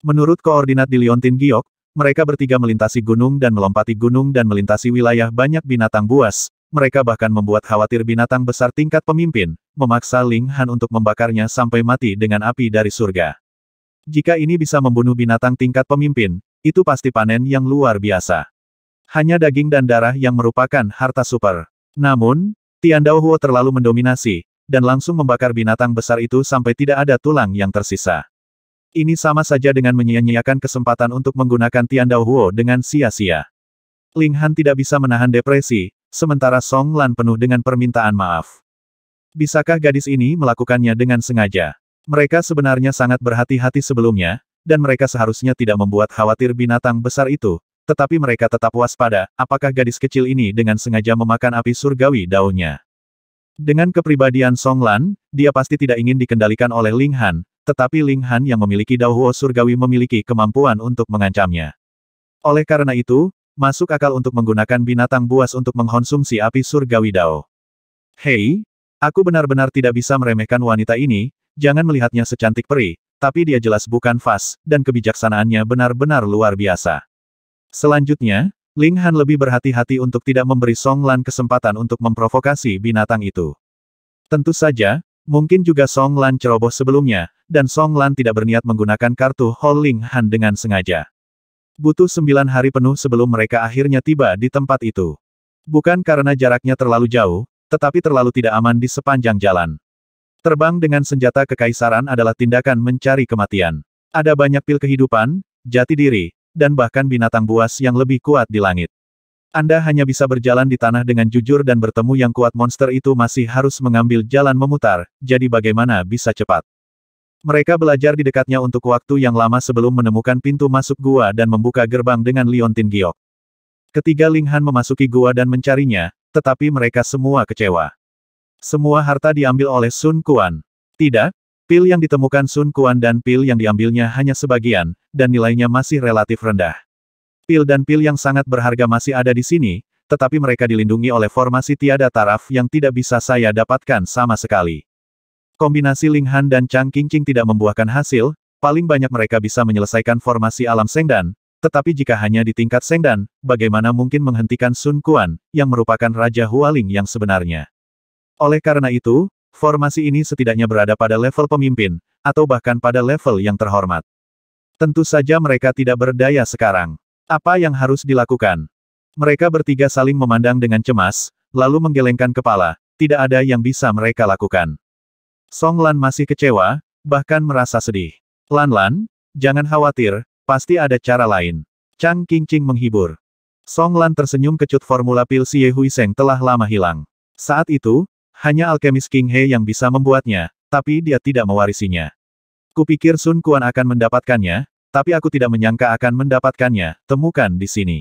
Speaker 1: Menurut koordinat di Liontin Giok, mereka bertiga melintasi gunung dan melompati gunung dan melintasi wilayah banyak binatang buas. Mereka bahkan membuat khawatir binatang besar tingkat pemimpin, memaksa Ling Han untuk membakarnya sampai mati dengan api dari surga. Jika ini bisa membunuh binatang tingkat pemimpin, itu pasti panen yang luar biasa. Hanya daging dan darah yang merupakan harta super. Namun, Tian Huo terlalu mendominasi, dan langsung membakar binatang besar itu sampai tidak ada tulang yang tersisa. Ini sama saja dengan menyia-nyiakan kesempatan untuk menggunakan Tian Huo dengan sia-sia. Ling Han tidak bisa menahan depresi, sementara Song Lan penuh dengan permintaan maaf. Bisakah gadis ini melakukannya dengan sengaja? Mereka sebenarnya sangat berhati-hati sebelumnya, dan mereka seharusnya tidak membuat khawatir binatang besar itu, tetapi mereka tetap waspada, apakah gadis kecil ini dengan sengaja memakan api surgawi daunnya. Dengan kepribadian Song Lan, dia pasti tidak ingin dikendalikan oleh Ling Han, tetapi Ling Han yang memiliki Daohuo surgawi memiliki kemampuan untuk mengancamnya. Oleh karena itu, masuk akal untuk menggunakan binatang buas untuk mengkonsumsi api surgawi Dao. Hei, aku benar-benar tidak bisa meremehkan wanita ini, jangan melihatnya secantik peri, tapi dia jelas bukan Fas, dan kebijaksanaannya benar-benar luar biasa. Selanjutnya, Ling Han lebih berhati-hati untuk tidak memberi Song Lan kesempatan untuk memprovokasi binatang itu. Tentu saja, mungkin juga Song Lan ceroboh sebelumnya, dan Song Lan tidak berniat menggunakan kartu Hall Ling Han dengan sengaja. Butuh sembilan hari penuh sebelum mereka akhirnya tiba di tempat itu. Bukan karena jaraknya terlalu jauh, tetapi terlalu tidak aman di sepanjang jalan. Terbang dengan senjata kekaisaran adalah tindakan mencari kematian. Ada banyak pil kehidupan, jati diri, dan bahkan binatang buas yang lebih kuat di langit. Anda hanya bisa berjalan di tanah dengan jujur dan bertemu yang kuat monster itu masih harus mengambil jalan memutar, jadi bagaimana bisa cepat. Mereka belajar di dekatnya untuk waktu yang lama sebelum menemukan pintu masuk gua dan membuka gerbang dengan Liontin Giok. Ketiga Linghan memasuki gua dan mencarinya, tetapi mereka semua kecewa. Semua harta diambil oleh Sun Kuan. Tidak, pil yang ditemukan Sun Kuan dan pil yang diambilnya hanya sebagian, dan nilainya masih relatif rendah. Pil dan pil yang sangat berharga masih ada di sini, tetapi mereka dilindungi oleh formasi tiada taraf yang tidak bisa saya dapatkan sama sekali. Kombinasi Ling Han dan Chang Qingqing tidak membuahkan hasil, paling banyak mereka bisa menyelesaikan formasi alam Sengdan, tetapi jika hanya di tingkat Sengdan, bagaimana mungkin menghentikan Sun Kuan, yang merupakan Raja Hualing yang sebenarnya? Oleh karena itu, formasi ini setidaknya berada pada level pemimpin, atau bahkan pada level yang terhormat. Tentu saja mereka tidak berdaya sekarang. Apa yang harus dilakukan? Mereka bertiga saling memandang dengan cemas, lalu menggelengkan kepala, tidak ada yang bisa mereka lakukan. Song Lan masih kecewa, bahkan merasa sedih. Lan Lan, jangan khawatir, pasti ada cara lain. Chang Qingqing menghibur. Song Lan tersenyum kecut formula pil Xie Hui Seng telah lama hilang. Saat itu, hanya alkemis King He yang bisa membuatnya, tapi dia tidak mewarisinya. Kupikir Sun Kuan akan mendapatkannya, tapi aku tidak menyangka akan mendapatkannya, temukan di sini.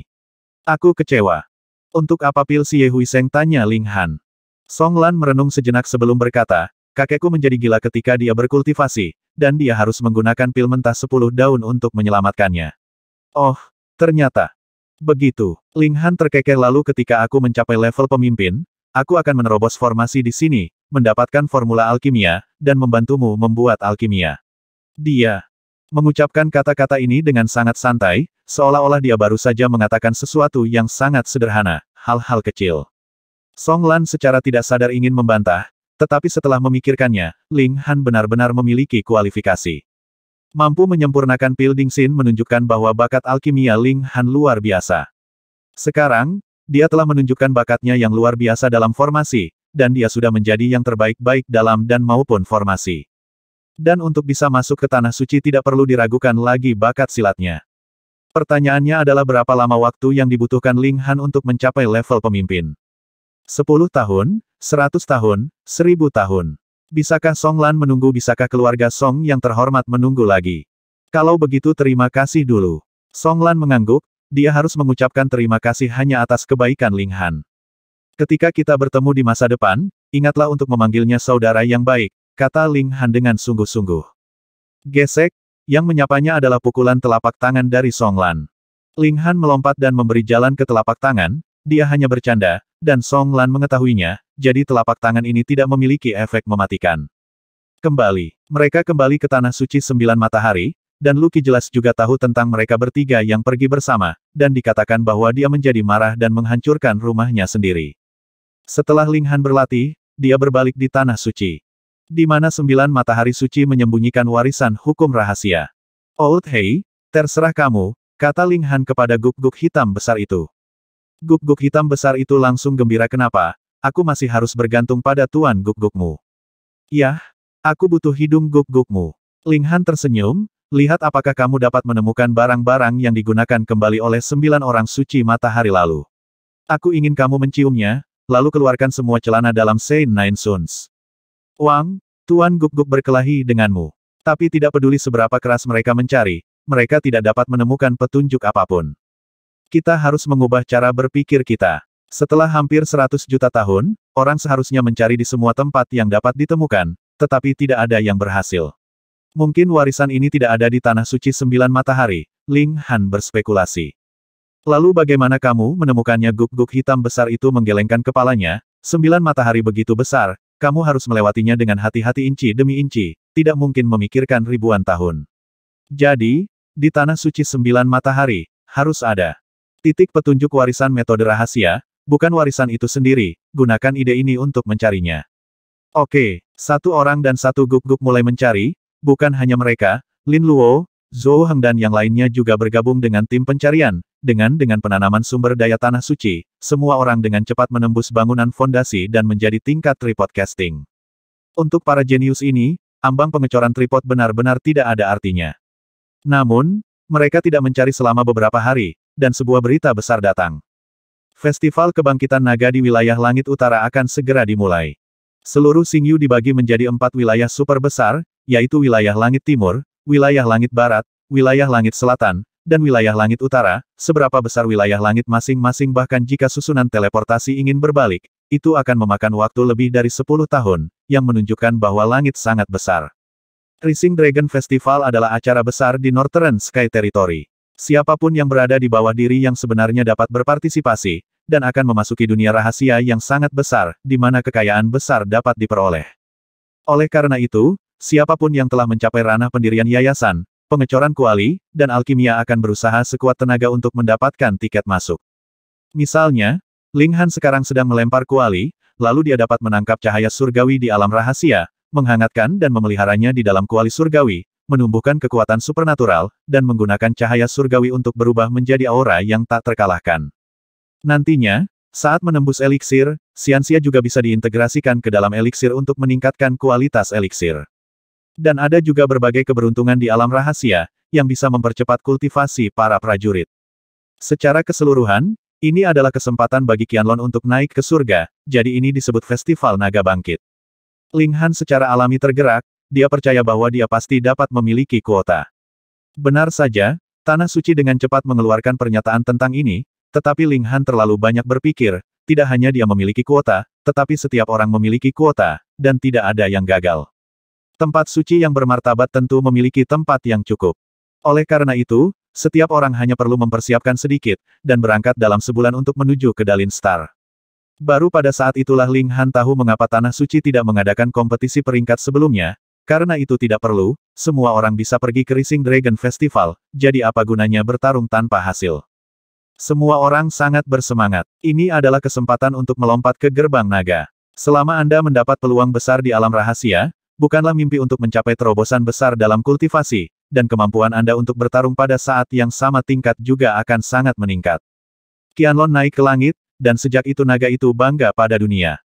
Speaker 1: Aku kecewa. Untuk apa pil si Yehui Seng tanya Ling Han. Song Lan merenung sejenak sebelum berkata, kakekku menjadi gila ketika dia berkultivasi, dan dia harus menggunakan pil mentah sepuluh daun untuk menyelamatkannya. Oh, ternyata. Begitu. Ling Han terkekeh lalu ketika aku mencapai level pemimpin, Aku akan menerobos formasi di sini, mendapatkan formula alkimia, dan membantumu membuat alkimia. Dia mengucapkan kata-kata ini dengan sangat santai, seolah-olah dia baru saja mengatakan sesuatu yang sangat sederhana, hal-hal kecil. Song Lan secara tidak sadar ingin membantah, tetapi setelah memikirkannya, Ling Han benar-benar memiliki kualifikasi. Mampu menyempurnakan Pil sin menunjukkan bahwa bakat alkimia Ling Han luar biasa. Sekarang, dia telah menunjukkan bakatnya yang luar biasa dalam formasi, dan dia sudah menjadi yang terbaik baik dalam dan maupun formasi. Dan untuk bisa masuk ke Tanah Suci tidak perlu diragukan lagi bakat silatnya. Pertanyaannya adalah berapa lama waktu yang dibutuhkan Ling Han untuk mencapai level pemimpin? 10 tahun, 100 tahun, 1000 tahun. Bisakah Song Lan menunggu bisakah keluarga Song yang terhormat menunggu lagi? Kalau begitu terima kasih dulu. Song Lan mengangguk, dia harus mengucapkan terima kasih hanya atas kebaikan Ling Han. Ketika kita bertemu di masa depan, ingatlah untuk memanggilnya saudara yang baik, kata Ling Han dengan sungguh-sungguh. Gesek, yang menyapanya adalah pukulan telapak tangan dari Song Lan. Ling Han melompat dan memberi jalan ke telapak tangan, dia hanya bercanda, dan Song Lan mengetahuinya, jadi telapak tangan ini tidak memiliki efek mematikan. Kembali, mereka kembali ke Tanah Suci Sembilan Matahari, dan Luki jelas juga tahu tentang mereka bertiga yang pergi bersama, dan dikatakan bahwa dia menjadi marah dan menghancurkan rumahnya sendiri. Setelah Ling Han berlatih, dia berbalik di Tanah Suci. Di mana sembilan matahari suci menyembunyikan warisan hukum rahasia. Old Hei, terserah kamu, kata Ling Han kepada guk-guk hitam besar itu. Guk-guk hitam besar itu langsung gembira kenapa, aku masih harus bergantung pada tuan guk-gukmu. Yah, aku butuh hidung guk-gukmu. Ling Han tersenyum, Lihat apakah kamu dapat menemukan barang-barang yang digunakan kembali oleh sembilan orang suci matahari lalu. Aku ingin kamu menciumnya, lalu keluarkan semua celana dalam Saint Nine Suns. Wang, Tuan Guk-Guk berkelahi denganmu. Tapi tidak peduli seberapa keras mereka mencari, mereka tidak dapat menemukan petunjuk apapun. Kita harus mengubah cara berpikir kita. Setelah hampir 100 juta tahun, orang seharusnya mencari di semua tempat yang dapat ditemukan, tetapi tidak ada yang berhasil. Mungkin warisan ini tidak ada di Tanah Suci Sembilan Matahari, Ling Han berspekulasi. Lalu bagaimana kamu menemukannya guk-guk hitam besar itu menggelengkan kepalanya, sembilan matahari begitu besar, kamu harus melewatinya dengan hati-hati inci demi inci, tidak mungkin memikirkan ribuan tahun. Jadi, di Tanah Suci Sembilan Matahari, harus ada. Titik petunjuk warisan metode rahasia, bukan warisan itu sendiri, gunakan ide ini untuk mencarinya. Oke, satu orang dan satu guk-guk mulai mencari, Bukan hanya mereka, Lin Luo, Zhou Heng dan yang lainnya juga bergabung dengan tim pencarian, dengan dengan penanaman sumber daya tanah suci, semua orang dengan cepat menembus bangunan fondasi dan menjadi tingkat tripod casting. Untuk para jenius ini, ambang pengecoran tripod benar-benar tidak ada artinya. Namun, mereka tidak mencari selama beberapa hari, dan sebuah berita besar datang. Festival Kebangkitan Naga di wilayah Langit Utara akan segera dimulai. Seluruh Singyu dibagi menjadi empat wilayah super besar, yaitu wilayah langit timur, wilayah langit barat, wilayah langit selatan, dan wilayah langit utara, seberapa besar wilayah langit masing-masing bahkan jika susunan teleportasi ingin berbalik, itu akan memakan waktu lebih dari 10 tahun, yang menunjukkan bahwa langit sangat besar. Rising Dragon Festival adalah acara besar di Northern Sky Territory. Siapapun yang berada di bawah diri yang sebenarnya dapat berpartisipasi, dan akan memasuki dunia rahasia yang sangat besar, di mana kekayaan besar dapat diperoleh. Oleh karena itu, Siapapun yang telah mencapai ranah pendirian yayasan, pengecoran kuali, dan alkimia akan berusaha sekuat tenaga untuk mendapatkan tiket masuk. Misalnya, Ling Han sekarang sedang melempar kuali, lalu dia dapat menangkap cahaya surgawi di alam rahasia, menghangatkan dan memeliharanya di dalam kuali surgawi, menumbuhkan kekuatan supernatural, dan menggunakan cahaya surgawi untuk berubah menjadi aura yang tak terkalahkan. Nantinya, saat menembus eliksir, Siansia juga bisa diintegrasikan ke dalam eliksir untuk meningkatkan kualitas eliksir. Dan ada juga berbagai keberuntungan di alam rahasia, yang bisa mempercepat kultivasi para prajurit. Secara keseluruhan, ini adalah kesempatan bagi Qianlon untuk naik ke surga, jadi ini disebut Festival Naga Bangkit. Ling Han secara alami tergerak, dia percaya bahwa dia pasti dapat memiliki kuota. Benar saja, Tanah Suci dengan cepat mengeluarkan pernyataan tentang ini, tetapi Ling Han terlalu banyak berpikir, tidak hanya dia memiliki kuota, tetapi setiap orang memiliki kuota, dan tidak ada yang gagal. Tempat suci yang bermartabat tentu memiliki tempat yang cukup. Oleh karena itu, setiap orang hanya perlu mempersiapkan sedikit, dan berangkat dalam sebulan untuk menuju ke Dalin Star. Baru pada saat itulah Ling Han tahu mengapa Tanah Suci tidak mengadakan kompetisi peringkat sebelumnya, karena itu tidak perlu, semua orang bisa pergi ke Rising Dragon Festival, jadi apa gunanya bertarung tanpa hasil. Semua orang sangat bersemangat. Ini adalah kesempatan untuk melompat ke gerbang naga. Selama Anda mendapat peluang besar di alam rahasia, bukanlah mimpi untuk mencapai terobosan besar dalam kultivasi, dan kemampuan Anda untuk bertarung pada saat yang sama tingkat juga akan sangat meningkat. Qianlong naik ke langit, dan sejak itu naga itu bangga pada dunia.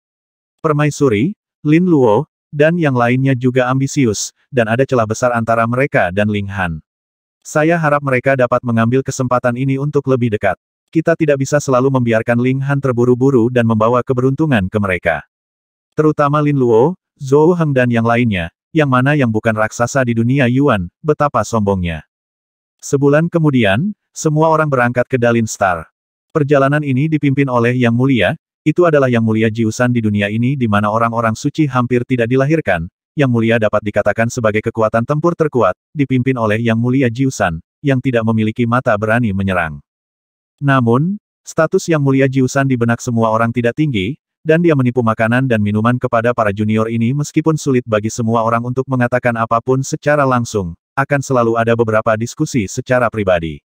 Speaker 1: Permaisuri, Lin Luo, dan yang lainnya juga ambisius, dan ada celah besar antara mereka dan Ling Han. Saya harap mereka dapat mengambil kesempatan ini untuk lebih dekat. Kita tidak bisa selalu membiarkan Ling Han terburu-buru dan membawa keberuntungan ke mereka. Terutama Lin Luo, Zhou Heng dan yang lainnya, yang mana yang bukan raksasa di dunia Yuan, betapa sombongnya. Sebulan kemudian, semua orang berangkat ke Dalin Star. Perjalanan ini dipimpin oleh Yang Mulia, itu adalah Yang Mulia Jiusan di dunia ini di mana orang-orang suci hampir tidak dilahirkan, Yang Mulia dapat dikatakan sebagai kekuatan tempur terkuat, dipimpin oleh Yang Mulia Jiusan, yang tidak memiliki mata berani menyerang. Namun, status Yang Mulia Jiusan di benak semua orang tidak tinggi, dan dia menipu makanan dan minuman kepada para junior ini meskipun sulit bagi semua orang untuk mengatakan apapun secara langsung, akan selalu ada beberapa diskusi secara pribadi.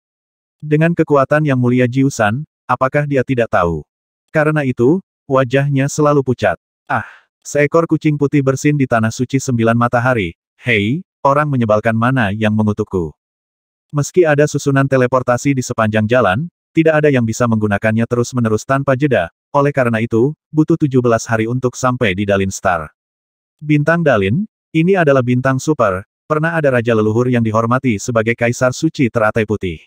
Speaker 1: Dengan kekuatan yang mulia Jiusan, apakah dia tidak tahu? Karena itu, wajahnya selalu pucat. Ah, seekor kucing putih bersin di tanah suci sembilan matahari, hei, orang menyebalkan mana yang mengutukku. Meski ada susunan teleportasi di sepanjang jalan, tidak ada yang bisa menggunakannya terus-menerus tanpa jeda, oleh karena itu, butuh 17 hari untuk sampai di Dalin Star. Bintang Dalin, ini adalah bintang super, pernah ada raja leluhur yang dihormati sebagai kaisar suci teratai putih.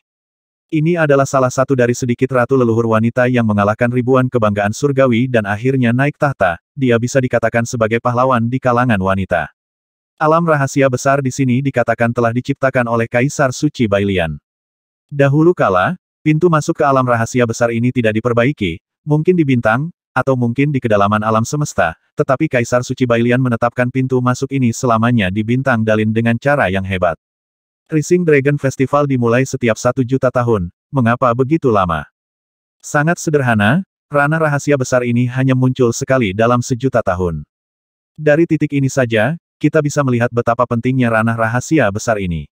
Speaker 1: Ini adalah salah satu dari sedikit ratu leluhur wanita yang mengalahkan ribuan kebanggaan surgawi dan akhirnya naik tahta, dia bisa dikatakan sebagai pahlawan di kalangan wanita. Alam rahasia besar di sini dikatakan telah diciptakan oleh Kaisar Suci Bailian. Dahulu kala, pintu masuk ke alam rahasia besar ini tidak diperbaiki, Mungkin di bintang, atau mungkin di kedalaman alam semesta, tetapi Kaisar Suci Bailian menetapkan pintu masuk ini selamanya di bintang Dalin dengan cara yang hebat. Rising Dragon Festival dimulai setiap satu juta tahun, mengapa begitu lama? Sangat sederhana, ranah rahasia besar ini hanya muncul sekali dalam sejuta tahun. Dari titik ini saja, kita bisa melihat betapa pentingnya ranah rahasia besar ini.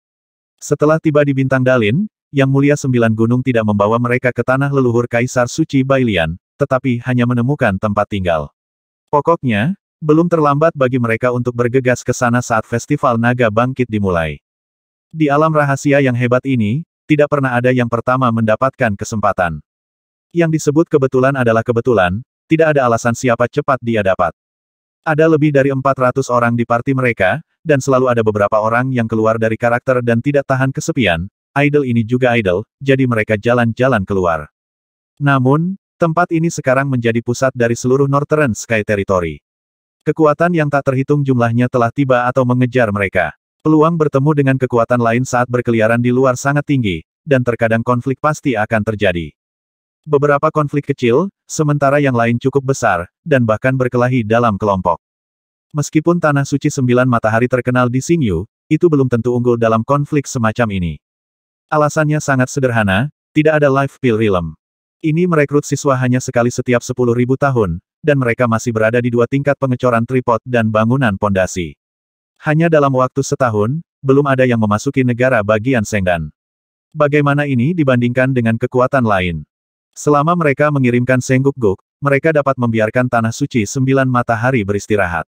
Speaker 1: Setelah tiba di bintang Dalin, yang Mulia Sembilan Gunung tidak membawa mereka ke tanah leluhur Kaisar Suci Bailian, tetapi hanya menemukan tempat tinggal. Pokoknya, belum terlambat bagi mereka untuk bergegas ke sana saat festival naga bangkit dimulai. Di alam rahasia yang hebat ini, tidak pernah ada yang pertama mendapatkan kesempatan. Yang disebut kebetulan adalah kebetulan, tidak ada alasan siapa cepat dia dapat. Ada lebih dari 400 orang di parti mereka, dan selalu ada beberapa orang yang keluar dari karakter dan tidak tahan kesepian, idol ini juga idol, jadi mereka jalan-jalan keluar. Namun, tempat ini sekarang menjadi pusat dari seluruh Northern Sky Territory. Kekuatan yang tak terhitung jumlahnya telah tiba atau mengejar mereka. Peluang bertemu dengan kekuatan lain saat berkeliaran di luar sangat tinggi, dan terkadang konflik pasti akan terjadi. Beberapa konflik kecil, sementara yang lain cukup besar, dan bahkan berkelahi dalam kelompok. Meskipun Tanah Suci Sembilan Matahari terkenal di Xingyu, itu belum tentu unggul dalam konflik semacam ini. Alasannya sangat sederhana, tidak ada life pill realm. Ini merekrut siswa hanya sekali setiap 10.000 tahun, dan mereka masih berada di dua tingkat pengecoran tripod dan bangunan pondasi. Hanya dalam waktu setahun, belum ada yang memasuki negara bagian Sengdan. Bagaimana ini dibandingkan dengan kekuatan lain? Selama mereka mengirimkan Sengguk-guk, mereka dapat membiarkan Tanah Suci Sembilan Matahari beristirahat.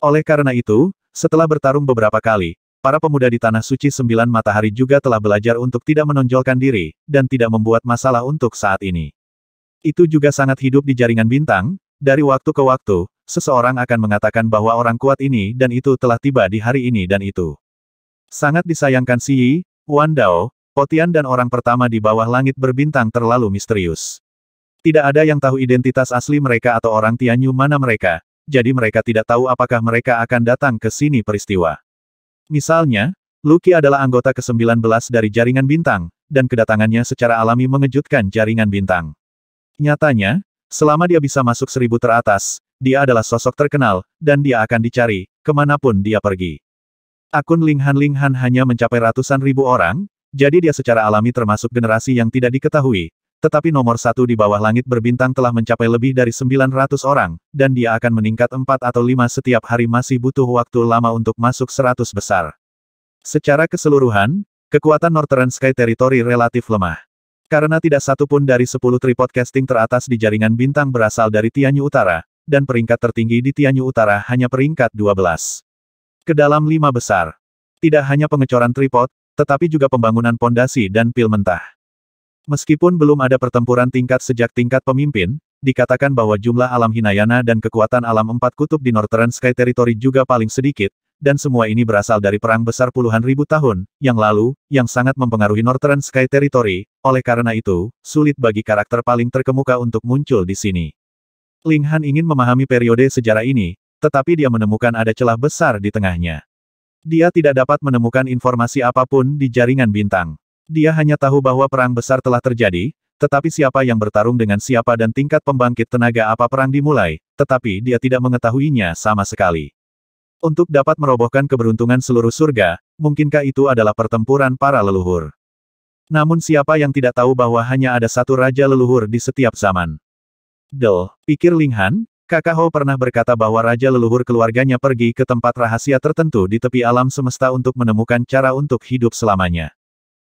Speaker 1: Oleh karena itu, setelah bertarung beberapa kali, Para pemuda di Tanah Suci Sembilan Matahari juga telah belajar untuk tidak menonjolkan diri, dan tidak membuat masalah untuk saat ini. Itu juga sangat hidup di jaringan bintang, dari waktu ke waktu, seseorang akan mengatakan bahwa orang kuat ini dan itu telah tiba di hari ini dan itu. Sangat disayangkan Si Yi, Wan Dao, Potian dan orang pertama di bawah langit berbintang terlalu misterius. Tidak ada yang tahu identitas asli mereka atau orang Tianyu mana mereka, jadi mereka tidak tahu apakah mereka akan datang ke sini peristiwa. Misalnya, Lucky adalah anggota ke-19 dari jaringan bintang, dan kedatangannya secara alami mengejutkan jaringan bintang. Nyatanya, selama dia bisa masuk seribu teratas, dia adalah sosok terkenal, dan dia akan dicari, kemanapun dia pergi. Akun Ling Han Ling Han hanya mencapai ratusan ribu orang, jadi dia secara alami termasuk generasi yang tidak diketahui, tetapi nomor satu di bawah langit berbintang telah mencapai lebih dari 900 orang, dan dia akan meningkat empat atau lima setiap hari masih butuh waktu lama untuk masuk seratus besar. Secara keseluruhan, kekuatan Northern Sky Territory relatif lemah. Karena tidak satu pun dari sepuluh tripod casting teratas di jaringan bintang berasal dari Tianyu Utara, dan peringkat tertinggi di Tianyu Utara hanya peringkat 12. Kedalam lima besar. Tidak hanya pengecoran tripod, tetapi juga pembangunan pondasi dan pil mentah. Meskipun belum ada pertempuran tingkat sejak tingkat pemimpin, dikatakan bahwa jumlah alam Hinayana dan kekuatan alam empat kutub di Northern Sky Territory juga paling sedikit, dan semua ini berasal dari perang besar puluhan ribu tahun, yang lalu, yang sangat mempengaruhi Northern Sky Territory, oleh karena itu, sulit bagi karakter paling terkemuka untuk muncul di sini. Ling Han ingin memahami periode sejarah ini, tetapi dia menemukan ada celah besar di tengahnya. Dia tidak dapat menemukan informasi apapun di jaringan bintang. Dia hanya tahu bahwa perang besar telah terjadi, tetapi siapa yang bertarung dengan siapa dan tingkat pembangkit tenaga apa perang dimulai, tetapi dia tidak mengetahuinya sama sekali. Untuk dapat merobohkan keberuntungan seluruh surga, mungkinkah itu adalah pertempuran para leluhur? Namun siapa yang tidak tahu bahwa hanya ada satu raja leluhur di setiap zaman? Del, pikir Linghan, Kakak Ho pernah berkata bahwa raja leluhur keluarganya pergi ke tempat rahasia tertentu di tepi alam semesta untuk menemukan cara untuk hidup selamanya.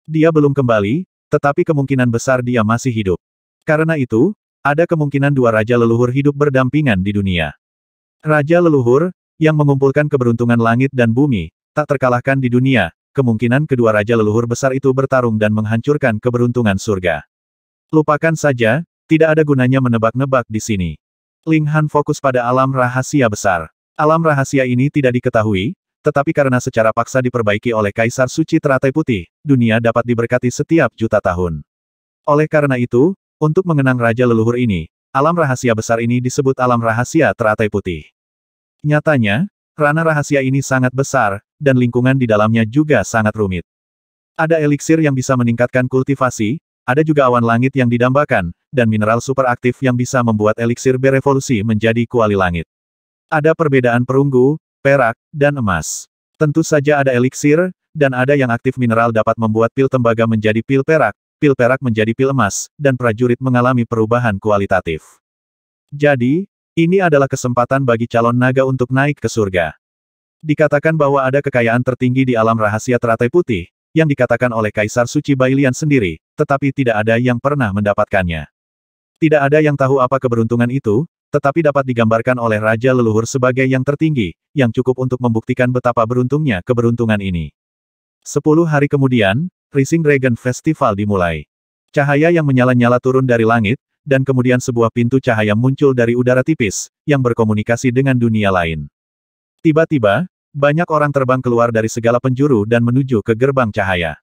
Speaker 1: Dia belum kembali, tetapi kemungkinan besar dia masih hidup. Karena itu, ada kemungkinan dua raja leluhur hidup berdampingan di dunia. Raja leluhur, yang mengumpulkan keberuntungan langit dan bumi, tak terkalahkan di dunia, kemungkinan kedua raja leluhur besar itu bertarung dan menghancurkan keberuntungan surga. Lupakan saja, tidak ada gunanya menebak-nebak di sini. Ling Han fokus pada alam rahasia besar. Alam rahasia ini tidak diketahui, tetapi karena secara paksa diperbaiki oleh Kaisar Suci Teratai Putih, dunia dapat diberkati setiap juta tahun. Oleh karena itu, untuk mengenang Raja Leluhur ini, alam rahasia besar ini disebut alam rahasia Teratai Putih. Nyatanya, ranah rahasia ini sangat besar, dan lingkungan di dalamnya juga sangat rumit. Ada eliksir yang bisa meningkatkan kultivasi, ada juga awan langit yang didambakan, dan mineral superaktif yang bisa membuat eliksir berevolusi menjadi kuali langit. Ada perbedaan perunggu, perak, dan emas. Tentu saja ada eliksir, dan ada yang aktif mineral dapat membuat pil tembaga menjadi pil perak, pil perak menjadi pil emas, dan prajurit mengalami perubahan kualitatif. Jadi, ini adalah kesempatan bagi calon naga untuk naik ke surga. Dikatakan bahwa ada kekayaan tertinggi di alam rahasia teratai putih, yang dikatakan oleh Kaisar Suci Bailian sendiri, tetapi tidak ada yang pernah mendapatkannya. Tidak ada yang tahu apa keberuntungan itu, tetapi dapat digambarkan oleh Raja Leluhur sebagai yang tertinggi, yang cukup untuk membuktikan betapa beruntungnya keberuntungan ini. Sepuluh hari kemudian, Rising Dragon Festival dimulai. Cahaya yang menyala-nyala turun dari langit, dan kemudian sebuah pintu cahaya muncul dari udara tipis, yang berkomunikasi dengan dunia lain. Tiba-tiba, banyak orang terbang keluar dari segala penjuru dan menuju ke gerbang cahaya.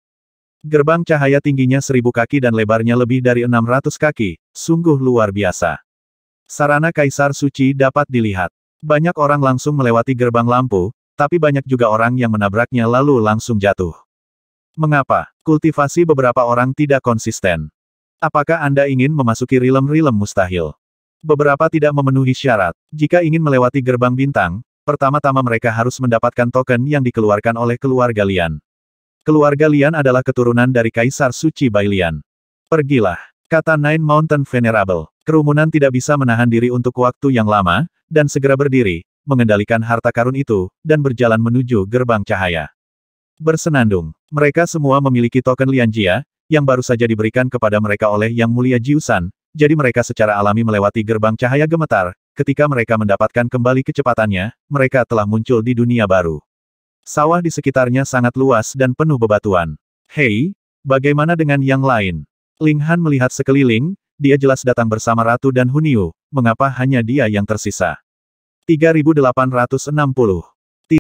Speaker 1: Gerbang cahaya tingginya seribu kaki dan lebarnya lebih dari enam ratus kaki, sungguh luar biasa. Sarana Kaisar Suci dapat dilihat. Banyak orang langsung melewati gerbang lampu, tapi banyak juga orang yang menabraknya lalu langsung jatuh. Mengapa? Kultivasi beberapa orang tidak konsisten. Apakah Anda ingin memasuki rilem-rilem mustahil? Beberapa tidak memenuhi syarat. Jika ingin melewati gerbang bintang, pertama-tama mereka harus mendapatkan token yang dikeluarkan oleh keluarga Lian. Keluarga Lian adalah keturunan dari Kaisar Suci Bailian. Pergilah. Kata Nine Mountain Venerable, kerumunan tidak bisa menahan diri untuk waktu yang lama, dan segera berdiri, mengendalikan harta karun itu, dan berjalan menuju gerbang cahaya. Bersenandung, mereka semua memiliki token Lianjia, yang baru saja diberikan kepada mereka oleh Yang Mulia Jiusan, jadi mereka secara alami melewati gerbang cahaya gemetar, ketika mereka mendapatkan kembali kecepatannya, mereka telah muncul di dunia baru. Sawah di sekitarnya sangat luas dan penuh bebatuan. Hei, bagaimana dengan yang lain? Ling Han melihat sekeliling, dia jelas datang bersama Ratu dan Huniu, mengapa hanya dia yang tersisa. 3860